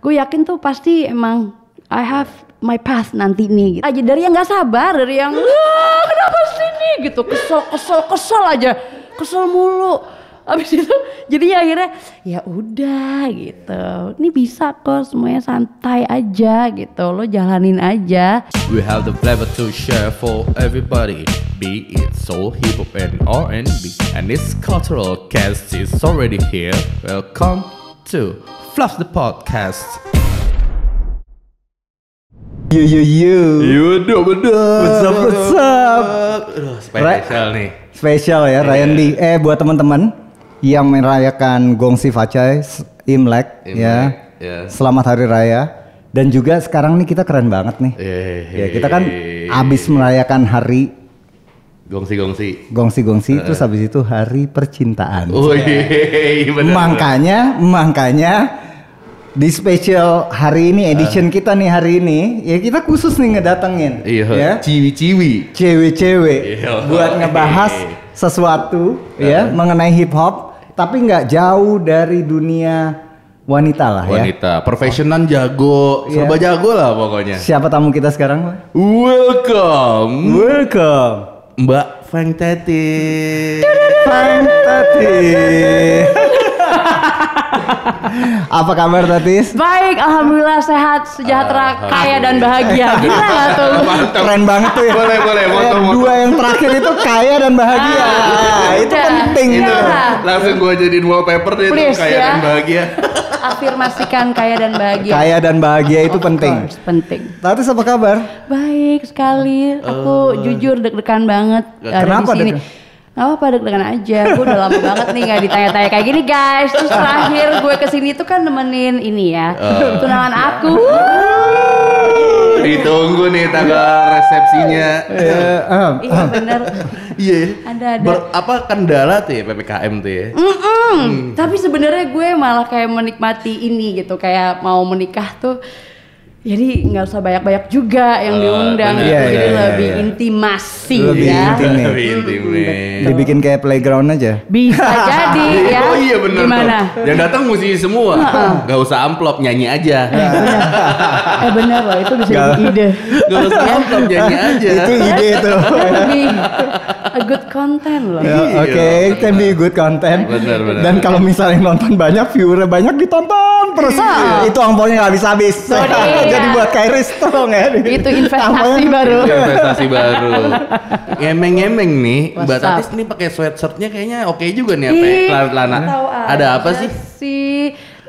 gue yakin tuh pasti emang I have my path nanti nih gitu. aja dari yang nggak sabar dari yang wah kenapa sini gitu kesel kesel kesel aja kesel mulu abis itu jadinya akhirnya ya udah gitu ini bisa kok semuanya santai aja gitu lo jalanin aja we have the flavor to share for everybody be it soul hip hop and R&B and this cultural cast is already here welcome to Fluff the Podcast. Yo yo yo. Yo do What's up what's up? Aduh, spesial nih. Spesial ya Ryan iya. Lee. Eh buat teman-teman yang merayakan Gongsi Facai Imlek, ya. Iya. Selamat hari raya. Dan juga sekarang nih kita keren banget nih. Iya, ya, kita kan abis merayakan hari Gongsi-gongsi. Gongsi-gongsi uh. terus habis itu hari percintaan. Oh iya, iya, iya bener, Makanya, makanya di special hari ini edition uh. kita nih hari ini, ya kita khusus nih ngedatengin Iya. ya. Ciwi-ciwi. Cewek-cewek iya. buat ngebahas sesuatu uh. ya mengenai hip hop tapi nggak jauh dari dunia wanita lah wanita. ya. Wanita, profesional jago, yeah. serba jago lah pokoknya. Siapa tamu kita sekarang? Welcome. Welcome Mbak Feng Teti. Feng Teti. Apa kabar Tatis? Baik, alhamdulillah sehat, sejahtera, kaya dan bahagia. Gila tuh? Mantap. Keren banget tuh ya. Boleh, boleh, moto, moto. Dua yang terakhir itu kaya dan bahagia. Ah, itu ya. penting. Itu. Iya. Langsung gue jadiin wallpaper deh Please, tuh kaya ya. dan bahagia afirmasikan kaya dan bahagia. Kaya dan bahagia itu of penting. Course, penting. Tati, apa kabar? Baik sekali. Aku uh, jujur deg-degan banget kenapa di sini. Deg apa-apa deg-degan aja, gue udah lama banget nih gak ditanya-tanya kayak gini guys Terus terakhir gue kesini tuh kan nemenin ini ya, uh, tunangan aku uh. Ditunggu nih tanggal resepsinya. Iya, iya benar. Iya. Ada ada. Ber, apa kendala tuh ya PPKM tuh ya? Mm -mm. Hmm. Tapi sebenarnya gue malah kayak menikmati ini gitu, kayak mau menikah tuh jadi nggak usah banyak-banyak juga yang uh, diundang bener. jadi iya, iya, lebih iya, iya. intimasi lebih ya intime. Hmm, lebih intime dibikin kayak playground aja bisa jadi ya oh iya benar. gimana yang datang mesti semua nggak usah amplop nyanyi aja bener. eh benar loh itu bisa jadi ide nggak usah amplop nyanyi aja itu ide itu lebih a good content loh. Yeah, iya, Oke, okay. yeah. can be good content. Bener, bener, Dan kalau misalnya nonton banyak, viewernya banyak ditonton terus. Yeah. Itu angpaunya nggak habis-habis. So, Jadi buat Kyrie tolong ya. Itu investasi baru. Itu iya, investasi baru. Ngemeng-ngemeng nih, Mbak Tatis nih pakai sweatshirtnya kayaknya oke okay juga nih apa ya? Ada apa sih? sih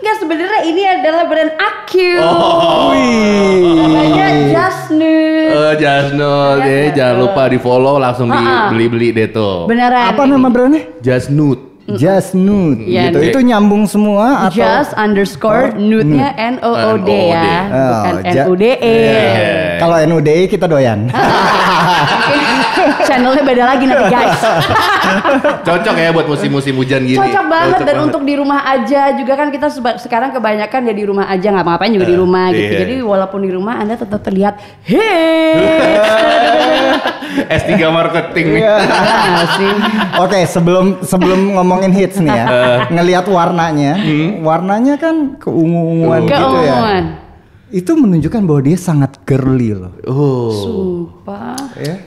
Enggak sebenarnya ini adalah brand AQ. Oh. Wih. Jasnu. just Oh, Jasnut. Iya, eh, jangan lupa di-follow langsung dibeli-beli deh tuh. Beneran. Apa nama brandnya? Jasnut. Just nude yeah, gitu. Nude. Itu nyambung semua atau Just underscore nude-nya N O O D ya, bukan oh, N U D E. Iya. Kalau N U D E kita doyan. Channelnya beda lagi nanti guys. Cocok ya buat musim-musim hujan gini. Cocok banget Cocok dan banget. untuk di rumah aja juga kan kita sekarang kebanyakan ya di rumah aja nggak ngapain juga uh, di eh, rumah yeah. gitu. Iya. Jadi walaupun di rumah Anda tetap terlihat hits. S3 marketing nih. Iya. Ah, Oke, sebelum sebelum ngomongin hits nih ya. Uh. Ngelihat warnanya. Hmm? Warnanya kan keunguan uh. gitu ya itu menunjukkan bahwa dia sangat girly loh. Oh. Sumpah. Ya.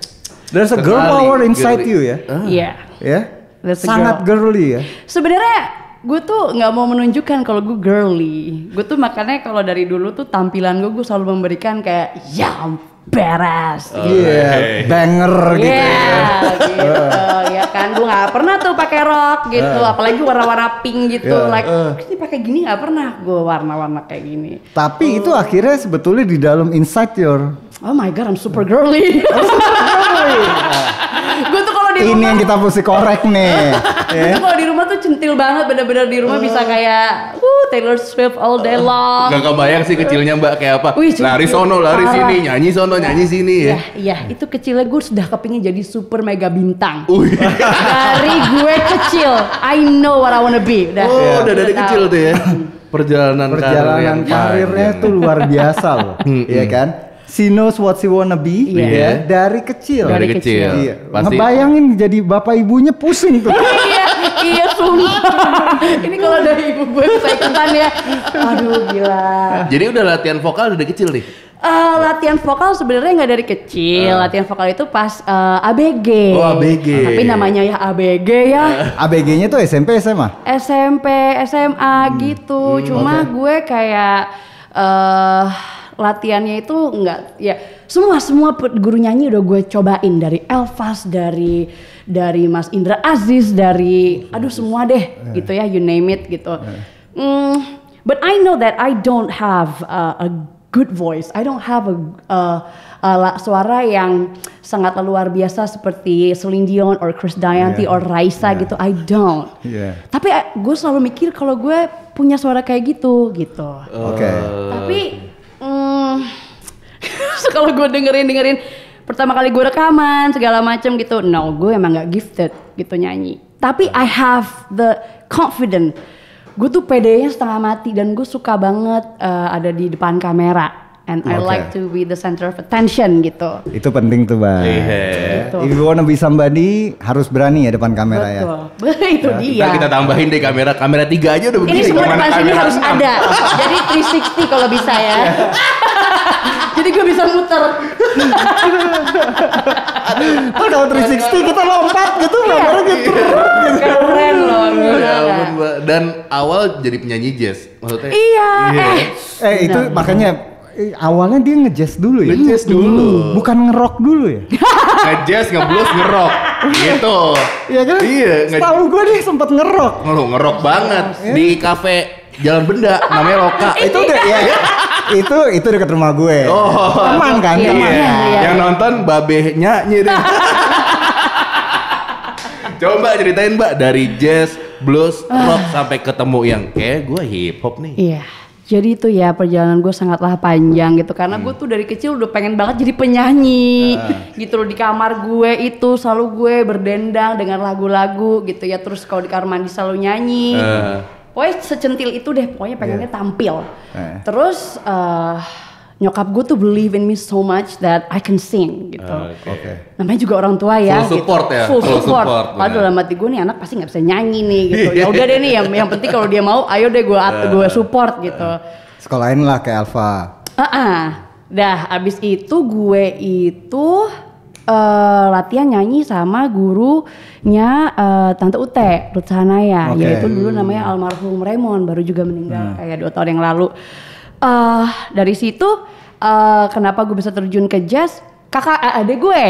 There's a girl Kekali, power inside girly. you ya. Ah. Iya. Ah. Ya. Sangat girl. girly ya. Sebenarnya gue tuh nggak mau menunjukkan kalau gue girly. Gue tuh makanya kalau dari dulu tuh tampilan gue gue selalu memberikan kayak yam beres. Oh, gitu. Iya, gitu. yeah, banger banger gitu. Iya, ya. gitu. ya kan gue nggak pernah tuh pakai rok gitu, uh. apalagi warna-warna pink gitu. Yeah, like uh. ini pakai gini nggak pernah gue warna-warna kayak gini. Tapi uh. itu akhirnya sebetulnya di dalam inside your oh my god I'm super girly. gue tuh kalau di rumah ini yang kita mesti korek nih. yeah. kalau di rumah tuh centil banget bener-bener di rumah uh. bisa ah. kayak uh Taylor Swift all day ah. long. Gak kebayang sih kecilnya Mbak kayak apa. Wih, lari sono, lari parah. sini, nyanyi sono, nyanyi iya, sini ya. Iya, ya, itu kecilnya gue sudah kepingin jadi super mega bintang. dari gue kecil, I know what I wanna be. Udah. Oh, iya. udah dari tahu. kecil tuh ya. Perjalanan, perjalanan karir karirnya tuh luar biasa loh. Hmm, iya hmm. kan? she knows what she wanna be yeah. Iya. Yeah. dari kecil. Dari, kecil. Iya. Pasti. Ngebayangin jadi bapak ibunya pusing tuh. iya, iya sumpah. Ini kalau dari ibu gue saya ikutan ya. Aduh gila. Jadi udah latihan vokal udah kecil nih. Uh, latihan vokal sebenarnya nggak dari kecil. Uh. Latihan vokal itu pas uh, eh, ABG. Oh ABG. Tapi namanya ya ABG ya. ABG-nya ah. tuh SMP SMA. SMP SMA hmm. gitu. Hmm, Cuma okay. gue kayak uh, latihannya itu nggak ya semua semua guru nyanyi udah gue cobain dari Elvas dari dari Mas Indra Aziz dari aduh semua deh yeah. gitu ya you name it gitu yeah. mm, but I know that I don't have uh, a good voice I don't have a uh, uh, suara yang sangat luar biasa seperti Celine Dion or Chris Dianti yeah. or Raisa yeah. gitu I don't yeah. tapi eh, gue selalu mikir kalau gue punya suara kayak gitu gitu eh, oke okay. tapi Hmm, kalau gue dengerin dengerin pertama kali gue rekaman segala macam gitu, no gue emang nggak gifted gitu nyanyi. Tapi I have the confident. Gue tuh pede-nya setengah mati dan gue suka banget uh, ada di depan kamera and okay. I like to be the center of attention gitu. Itu penting tuh, Bang. Yeah. Gitu. If you wanna be somebody harus berani ya depan kamera ya. Betul. ya. itu ya, dia. Kita, kita tambahin deh kamera kamera tiga aja udah begini. Ini semua depan sini harus 6. ada. Jadi 360 kalau bisa ya. Iya. Jadi gue bisa muter. kalau 360 kita lompat gitu, lompat iya. gitu. Iya. Keren loh. Ya dan awal jadi penyanyi jazz, maksudnya. Iya. eh itu makanya Eh, awalnya dia ngejazz dulu ya? Ngejazz dulu. Bukan ngerok dulu ya? ngejazz, ngeblues, ngerok. gitu. Iya kan? Iya. Tahu gue dia sempat ngerok. Lo ngerok banget iya. di kafe Jalan Benda namanya Loka. itu udah ya, ya. itu itu dekat rumah gue. Oh. Teman kan, iya. teman. Iya. iya. Yang nonton babehnya nyiri. Coba Mbak ceritain Mbak dari jazz, blues, ah. rock sampai ketemu yang kayak gue hip hop nih. Iya jadi itu ya perjalanan gue sangatlah panjang gitu karena hmm. gue tuh dari kecil udah pengen banget jadi penyanyi uh. gitu loh di kamar gue itu selalu gue berdendang dengan lagu-lagu gitu ya terus kalau di kamar mandi selalu nyanyi uh. pokoknya secentil itu deh pokoknya pengennya yeah. tampil uh. terus uh, nyokap gue tuh believe in me so much that I can sing gitu. Uh, Oke. Okay. Namanya juga orang tua ya. Full gitu. support gitu. ya. Full, full support. support Padahal dalam hati gue nih anak pasti nggak bisa nyanyi nih gitu. ya udah deh nih yang yang penting kalau dia mau, ayo deh gue uh, gue ah. support gitu. Ah. Sekolahin lah kayak Alfa. Ah, uh -uh. dah abis itu gue itu uh, latihan nyanyi sama gurunya uh, Tante Ute, Ruth Sanaya, okay. yaitu dulu hmm. namanya almarhum Raymond, baru juga meninggal hmm. kayak dua tahun yang lalu. Uh, dari situ uh, kenapa gue bisa terjun ke jazz kakak eh, adik gue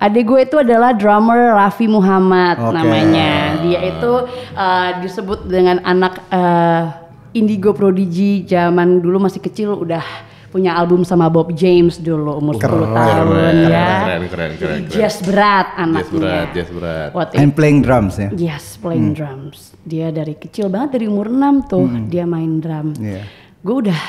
Adik gue itu adalah drummer Raffi Muhammad okay. namanya. Dia itu uh, disebut dengan anak uh, Indigo Prodigy zaman dulu masih kecil udah punya album sama Bob James dulu umur keren, 10 tahun keren, ya. Keren, keren, keren, keren. Jazz berat anaknya. Jazz berat, jazz berat. What And it, playing drums ya. Yes, playing hmm. drums. Dia dari kecil banget dari umur 6 tuh hmm. dia main drum. Yeah. Gue udah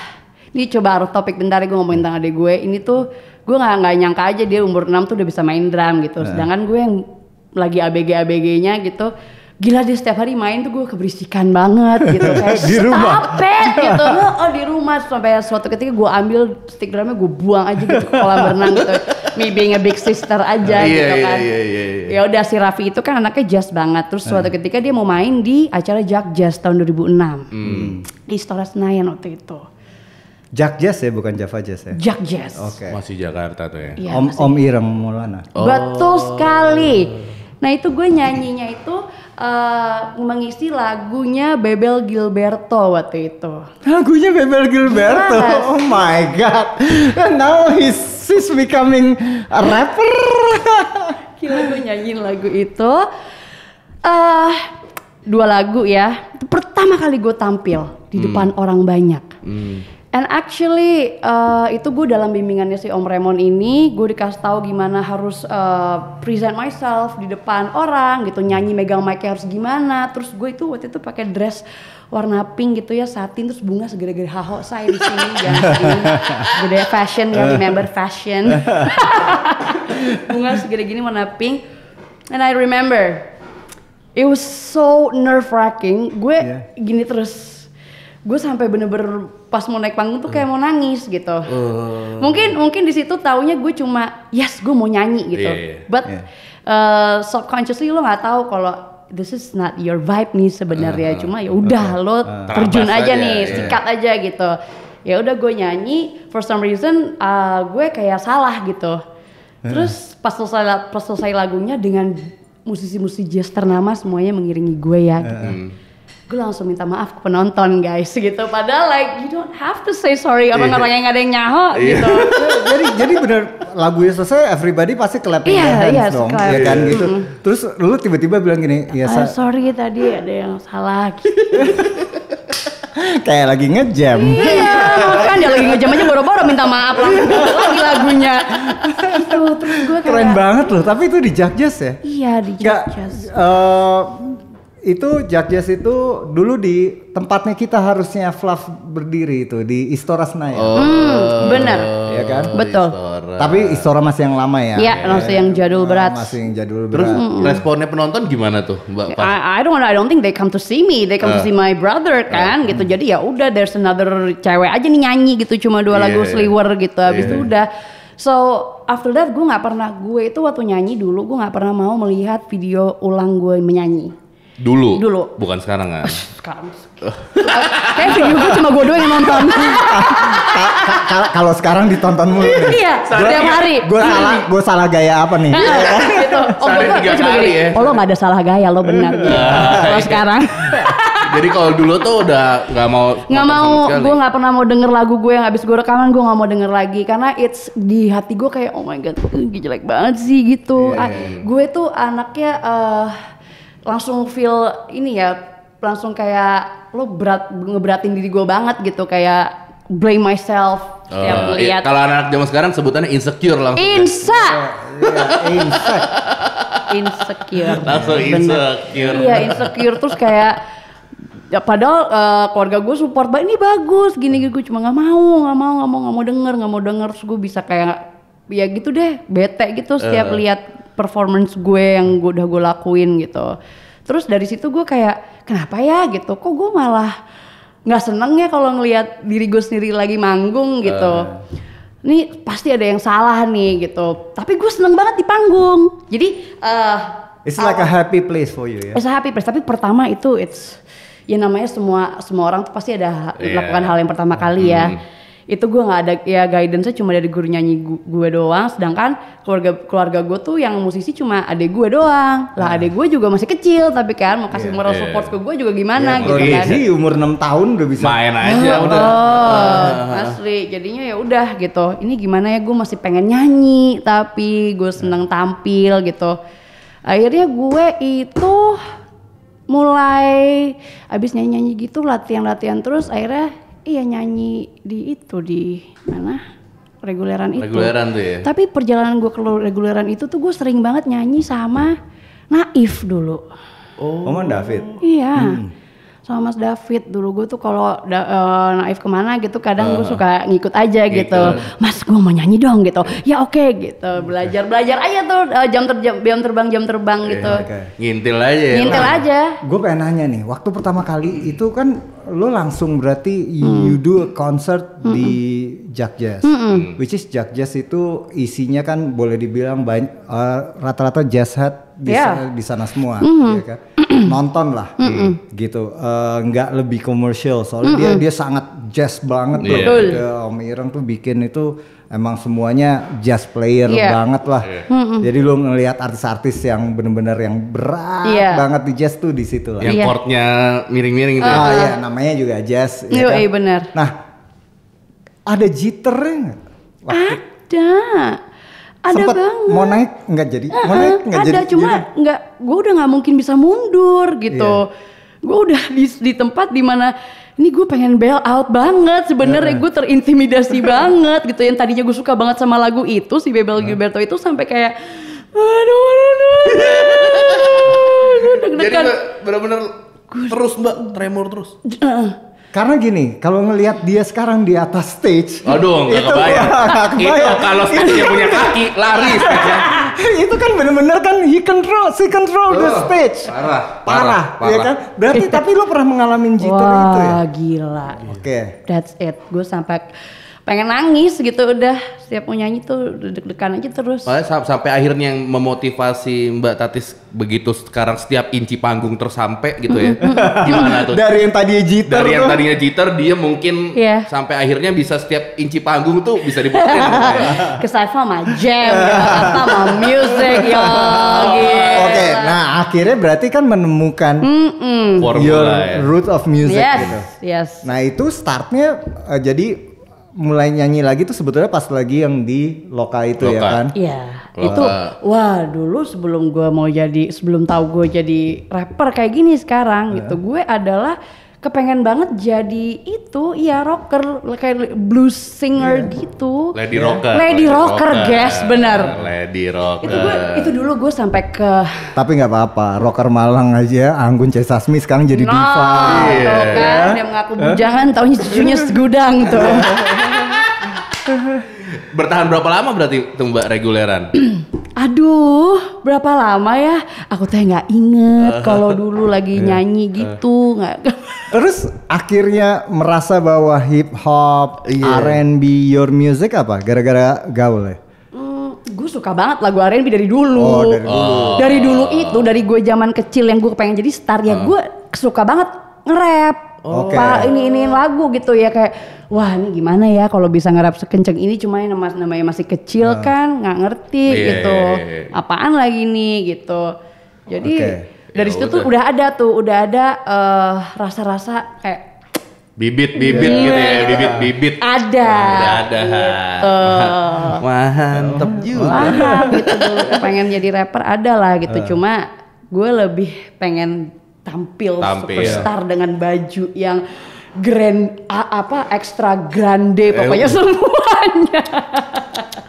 ini coba harus topik bentar ya, gue ngomongin iya. tentang adik gue ini tuh gue nggak nggak nyangka aja dia umur 6 tuh udah bisa main drum gitu Yeah. sedangkan gue yang lagi abg abg-nya gitu gila dia setiap hari main tuh gue keberisikan banget gitu kayak di rumah it, gitu oh di rumah sampai suatu ketika gue ambil stick drumnya gue buang aja gitu ke kolam renang gitu me being a big sister aja iya, gitu iya, kan yeah, yeah, yeah, ya udah si Raffi itu kan anaknya jazz banget terus suatu hmm. ketika dia mau main di acara Jack Jazz tahun 2006 hmm. di Istora Senayan waktu itu Jack Jazz ya bukan Java Jazz ya? Jack Jazz. Okay. Masih Jakarta tuh ya? ya Om masih. Om Irem Maulana. Oh. Betul sekali. Nah itu gue nyanyinya itu uh, mengisi lagunya Bebel Gilberto waktu itu. Lagunya Bebel Gilberto? Yes. Oh my god. Now he's, he's becoming a rapper. Gila gue nyanyiin lagu itu. Uh, dua lagu ya. Pertama kali gue tampil di hmm. depan hmm. orang banyak. Hmm And actually uh, itu gue dalam bimbingannya si Om Raymond ini gue dikasih tahu gimana harus uh, present myself di depan orang gitu nyanyi megang mic harus gimana terus gue itu waktu itu pakai dress warna pink gitu ya satin terus bunga segede-gede haho saya di sini gede fashion ya remember fashion bunga segede gini warna pink and I remember it was so nerve wracking gue yeah. gini terus gue sampai bener-bener pas mau naik panggung tuh kayak mau nangis gitu. Uh. Mungkin mungkin di situ taunya gue cuma yes gue mau nyanyi iya, gitu. Yeah, yeah. But yeah. Iya. Uh, subconsciously lo nggak tahu kalau this is not your vibe nih sebenarnya. Uh, cuma ya udah uh, lo terjun aja, aja nih, yeah. sikat aja gitu. Ya udah gue nyanyi for some reason uh, gue kayak salah gitu. Iya. Terus pas selesai pas selesai lagunya dengan musisi-musisi jazz ternama semuanya mengiringi gue ya gitu. Uh, gue langsung minta maaf ke penonton guys gitu padahal like you don't have to say sorry orang-orang iya. yang ada yang nyaho yeah. gitu jadi jadi bener lagunya selesai everybody pasti clap yeah, their hands yeah, dong clap. ya kan yeah. gitu mm -hmm. terus lu tiba-tiba bilang gini ya yes, oh, sorry tadi ada yang salah gitu. kayak lagi ngejam. Iya, kan ya lagi ngejam aja boro-boro minta maaf lagi lagunya. gitu. terus gue kayak, keren banget loh, tapi itu di Jazz ya? Iya, di Judges itu Jazz itu dulu di tempatnya kita harusnya Fluff berdiri itu di Istora Senayan. Oh, hmm, benar. Ya kan? Betul. Istora. Tapi Istora masih yang lama ya. Iya, masih yang jadul ah, berat. Masih yang jadul berat. Terus mm-hmm. responnya penonton gimana tuh, Mbak? I, I don't I don't think they come to see me. They come uh. to ah. see my brother kan uh. gitu. Jadi ya udah there's another cewek aja nih nyanyi gitu cuma dua yeah, lagu iya. sliver gitu iya. habis yeah. itu udah So after that gue nggak pernah gue itu waktu nyanyi dulu gue nggak pernah mau melihat video ulang gue menyanyi. Dulu. Dulu. Bukan sekarang kan. sekarang. Kayak video gue cuma gue doang yang nonton. Kalau sekarang ditonton mulu. Iya, setiap hari. Gue salah, hmm. gue salah gaya apa nih? Nah, iya. gitu. Oh, gue Ya. Oh, lo gak ada salah gaya, lo benar. Nah, kalau iya. sekarang. Jadi kalau dulu tuh udah nggak mau nggak mau, gue nggak pernah mau denger lagu gue yang habis gue rekaman gue nggak mau denger lagi karena it's di hati gue kayak oh my god, jelek banget sih gitu. Iya, ah, gue tuh anaknya eh, langsung feel ini ya langsung kayak lo berat ngeberatin diri gue banget gitu kayak blame myself uh, oh, yang lihat. Kalau anak zaman sekarang sebutannya insecure langsung. Ya. Insa. Iya, iya, insecure. Langsung insecure. Iya insecure terus kayak ya padahal uh, keluarga gue support banget ini bagus gini gini gue cuma nggak mau nggak mau nggak mau nggak mau denger nggak mau denger terus gue bisa kayak ya gitu deh bete gitu setiap uh. Eh. lihat performance gue yang gue udah gue lakuin gitu terus dari situ gue kayak kenapa ya gitu kok gue malah nggak seneng ya kalau ngelihat diri gue sendiri lagi manggung gitu uh. ini pasti ada yang salah nih gitu tapi gue seneng banget di panggung jadi uh, It's like uh, a happy place for you ya. Yeah? It's a happy place, tapi pertama itu it's ya namanya semua semua orang tuh pasti ada yeah. melakukan hal yang pertama kali ya. Mm -hmm itu gue nggak ada ya guidance-nya cuma dari guru nyanyi gue doang sedangkan keluarga keluarga gue tuh yang musisi cuma ada gue doang lah nah. gue juga masih kecil tapi kan mau kasih yeah, moral iya, iya. support ke gue juga gimana iya, gitu kan sih umur 6 tahun udah bisa main aja udah oh, ah. asli jadinya ya udah gitu ini gimana ya gue masih pengen nyanyi tapi gue seneng tampil gitu akhirnya gue itu mulai abis nyanyi nyanyi gitu latihan latihan terus akhirnya Iya nyanyi di itu di mana? Reguleran itu. Reguleran tuh ya. Tapi perjalanan gue ke reguleran itu tuh gue sering banget nyanyi sama Naif dulu. Oh, Oman David. Iya. Hmm sama Mas David dulu gue tuh kalau da, uh, naif kemana gitu kadang uh, ah. gue suka ngikut aja gitu. gitu. Mas gue mau nyanyi dong gitu. Ya oke okay, gitu belajar belajar aja tuh uh, jam ter jam terbang jam terbang okay, iya, gitu. Okay. Ngintil aja. Ya. Ngintil ya, aja. Gue pengen nanya nih waktu pertama kali itu kan lo langsung berarti you, hmm. you do a concert hmm. di Jack Jazz. Mm -hmm. Which is Jack Jazz itu isinya kan boleh dibilang rata eh, rata-rata jazz head di yeah. di sana semua, mm -hmm. ya kan? Nonton lah, mm -hmm. gitu. Uh, nggak lebih komersial soalnya mm -hmm. dia dia sangat jazz banget yeah. tuh. Yeah, Om Ireng tuh bikin itu emang semuanya jazz player yeah. banget lah. Yeah. Mm -hmm. Jadi lu ngelihat artis-artis yang benar-benar yang berat yeah. banget di jazz tuh di situ lah. Yang yeah. chordnya miring-miring gitu. Ah ya, iya, namanya juga jazz. Yo, ya kan? bener. Nah ada jitter nggak? Ada. Ada Sempet banget. Mau naik nggak jadi? Uh -huh. mau naik nggak jadi? Ada cuma iya kan? nggak. Gue udah nggak mungkin bisa mundur gitu. Yeah. Gue udah di, di tempat dimana ini gue pengen bail out banget sebenarnya gue terintimidasi banget gitu yang tadinya gue suka banget sama lagu itu si Bebel yeah. Gilberto itu sampai kayak aduh aduh aduh deg-degan jadi bener-bener terus mbak tremor terus uh, karena gini, kalau ngelihat dia sekarang di atas stage, aduh nggak kebayang. Gak kebayang. Itu kalau stage dia punya kaki lari. itu kan benar-benar kan he control, she control the oh, stage. Parah, parah, parah, ya kan? Berarti tapi lo pernah mengalami jitter itu ya? Wah, gila. Oke. Okay. That's it. Gue sampai pengen nangis gitu udah setiap mau nyanyi tuh deg-degan aja terus. sampai akhirnya yang memotivasi Mbak Tatis begitu sekarang setiap inci panggung tersampai gitu ya. Gimana tuh? Dari yang tadinya jitter Dari yang tadinya jitter dia mungkin yeah. sampai akhirnya bisa setiap inci panggung tuh bisa dibuktikan ya. Kesayang sama jam, ya, sama music ya. gitu. Oke, okay. nah akhirnya berarti kan menemukan mm -mm. your ya. root of music yes, gitu. Yes. Nah itu startnya uh, jadi mulai nyanyi lagi tuh sebetulnya pas lagi yang di loka itu ya loka. ya kan? Iya. Itu wah dulu sebelum gue mau jadi sebelum tahu gue jadi rapper kayak gini sekarang yeah. gitu gue adalah kepengen banget jadi itu ya rocker kayak blues singer yeah. gitu lady rocker lady rocker, rocker guys benar lady rocker itu gue itu dulu gue sampai ke tapi nggak apa-apa rocker Malang aja Anggun C Sasmi sekarang jadi no, nah, diva yeah. tuh gitu iya. kan dia mengaku bujangan huh? tahunya cucunya segudang tuh bertahan berapa lama berarti tuh mbak reguleran? Aduh, berapa lama ya? Aku teh nggak inget kalau dulu lagi iya, nyanyi iya. gitu nggak. Terus akhirnya merasa bahwa hip hop, yeah. R&B, your music apa? Gara-gara gaul ya? Mm, gue suka banget lagu R&B dari dulu. Oh, dari dulu. Oh. Dari dulu itu dari gue zaman kecil yang gue pengen jadi star ya uh. Ah. gue suka banget nge-rap oh. Okay. pak ini lagu gitu ya kayak wah ini gimana ya kalau bisa ngerap sekenceng ini cuma namanya, namanya masih kecil uh. kan nggak ngerti yeah, gitu iya, iya, iya. apaan lagi nih gitu jadi okay. dari ya, situ udah. tuh udah ada tuh udah ada rasa eh, rasa-rasa kayak bibit bibit yeah. gitu ya bibit bibit ada nah, ada gitu. mantep juga mantep gitu pengen jadi rapper ada lah gitu uh. cuma gue lebih pengen tampil, tampil superstar iya. dengan baju yang grand apa extra grande pokoknya eh, semuanya.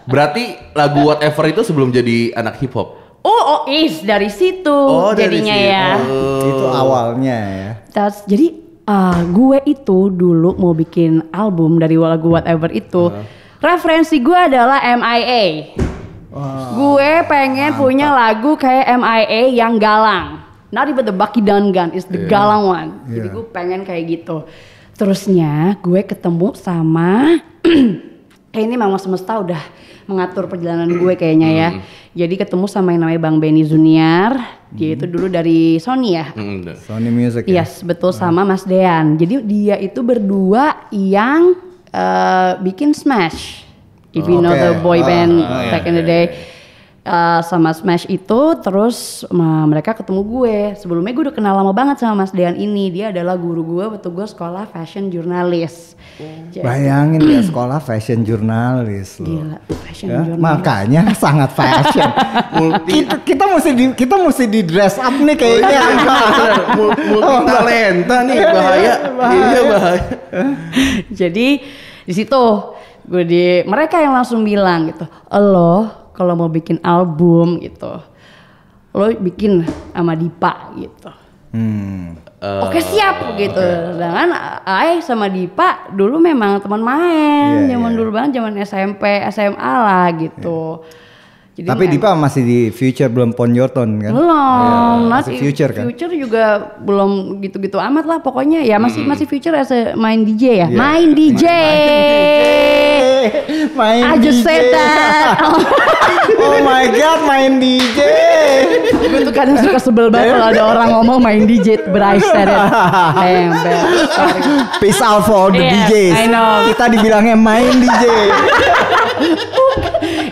Berarti lagu whatever itu sebelum jadi anak hip hop. Oh, oh is dari situ oh, jadinya dari ya. Oh. Itu awalnya ya. That's, jadi uh, gue itu dulu mau bikin album dari lagu whatever itu. Uh. Referensi gue adalah MIA. Wow. Gue pengen Mantap. punya lagu kayak MIA yang galang. Not even the Bucky gun, it's the yeah. Galang one. Yeah. Jadi gue pengen kayak gitu. Terusnya gue ketemu sama kayak ini mama semesta udah mengatur perjalanan hmm. gue kayaknya ya. Hmm. Jadi ketemu sama yang namanya Bang Benny Zuniar, hmm. dia itu dulu dari Sony ya. Hmm, Sony Music. Ya? betul nah. sama Mas Dean. Jadi dia itu berdua yang uh, bikin Smash. If you oh, know the boy ah, band ah, back iya, in the iya, day. Iya, uh, sama Smash itu terus uh, mereka ketemu gue sebelumnya gue udah kenal lama banget sama Mas Dean ini dia adalah guru gue waktu gue sekolah fashion jurnalis yeah. Oh. bayangin ya sekolah fashion jurnalis loh Gila, fashion ya, jurnalis. makanya sangat fashion kita, kita mesti di kita mesti di dress up nih kayaknya talenta nih oh, bahaya iya, iya, bahaya, bahaya. Jadi di situ gue di mereka yang langsung bilang gitu, "Lo kalau mau bikin album gitu lo bikin sama Dipa gitu hmm. uh, oke okay, eh, siap gitu okay. dengan sama Dipa dulu memang teman main yeah, zaman yeah. dulu iya. banget zaman SMP SMA lah gitu yeah jadi Tapi Dipa masih di future belum Ponjorton kan? Belum, ya, masih future kan? Future juga belum gitu-gitu amat lah pokoknya ya masih hmm. masih future as main DJ ya. Yeah. Main DJ. Main, main DJ. I just Oh. my god, main DJ. Gue tuh kadang suka sebel banget kalau ada orang ngomong main DJ Bryce said Peace out for the yeah, DJs. I know. Kita dibilangnya main DJ.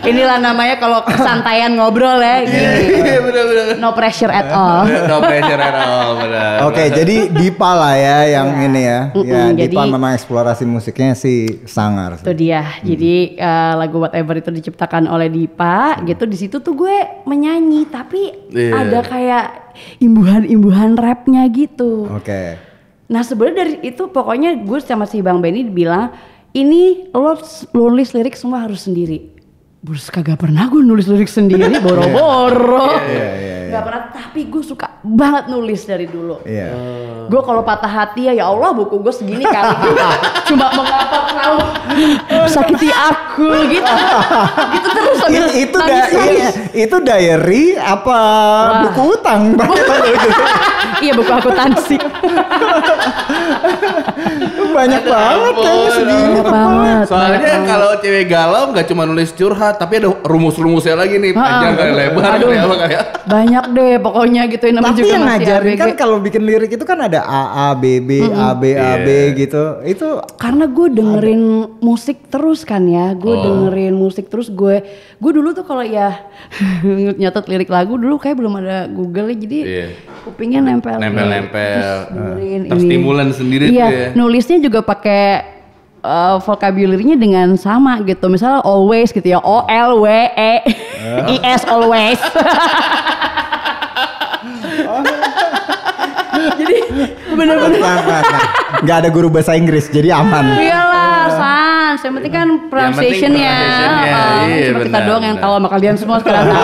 Inilah namanya kalau kesantaian ngobrol ya. Iya, gitu. yeah, iya, bener No pressure at all. no pressure at all, benar. Oke, okay, jadi Dipa lah ya yang yeah. ini ya. Mm -mm, ya, jadi, Dipa memang eksplorasi musiknya si sangar. Itu dia. Hmm. Jadi uh, lagu whatever itu diciptakan oleh Dipa hmm. gitu di situ tuh gue menyanyi tapi yeah. ada kayak imbuhan-imbuhan rapnya gitu. Oke. Okay. Nah sebenarnya dari itu pokoknya gue sama si Bang Benny bilang ini lo nulis lirik semua harus sendiri bursa kagak pernah gue nulis lirik sendiri boro-boro. yeah, yeah, yeah, yeah. Iya. pernah, tapi gue suka banget nulis dari dulu. Yeah. Uh, gue kalau patah hati ya ya Allah buku gue segini kali gitu. Cuma mengapa kau sakiti aku gitu. gitu terus sambil It, itu da iya, itu diary apa Wah. buku utang? iya buku akuntansi banyak banget kayaknya segini banyak banget. Soalnya kalau cewek galau nggak cuma nulis curhat, tapi ada rumus-rumusnya lagi nih panjang kali lebar apa Banyak deh pokoknya gitu Tapi yang ngajarin kan kalau bikin lirik itu kan ada A A B B A B A B iya. gitu. Itu karena gue dengerin musik terus kan ya, gue oh. dengerin musik terus gue gue dulu tuh kalau ya nyatet lirik lagu dulu kayak belum ada Google ya. jadi iya. kupingnya nempel nempel nempel terstimulan sendiri iya, nulisnya juga pakai uh, vocabulary-nya dengan sama gitu. Misalnya always gitu ya. O L W E eh. I S always. jadi benar-benar nggak ada guru bahasa Inggris jadi aman iyalah eh. san Saya penting kan pronunciation ya ah, iya, cuma kita doang yang tahu sama kalian semua sekarang ya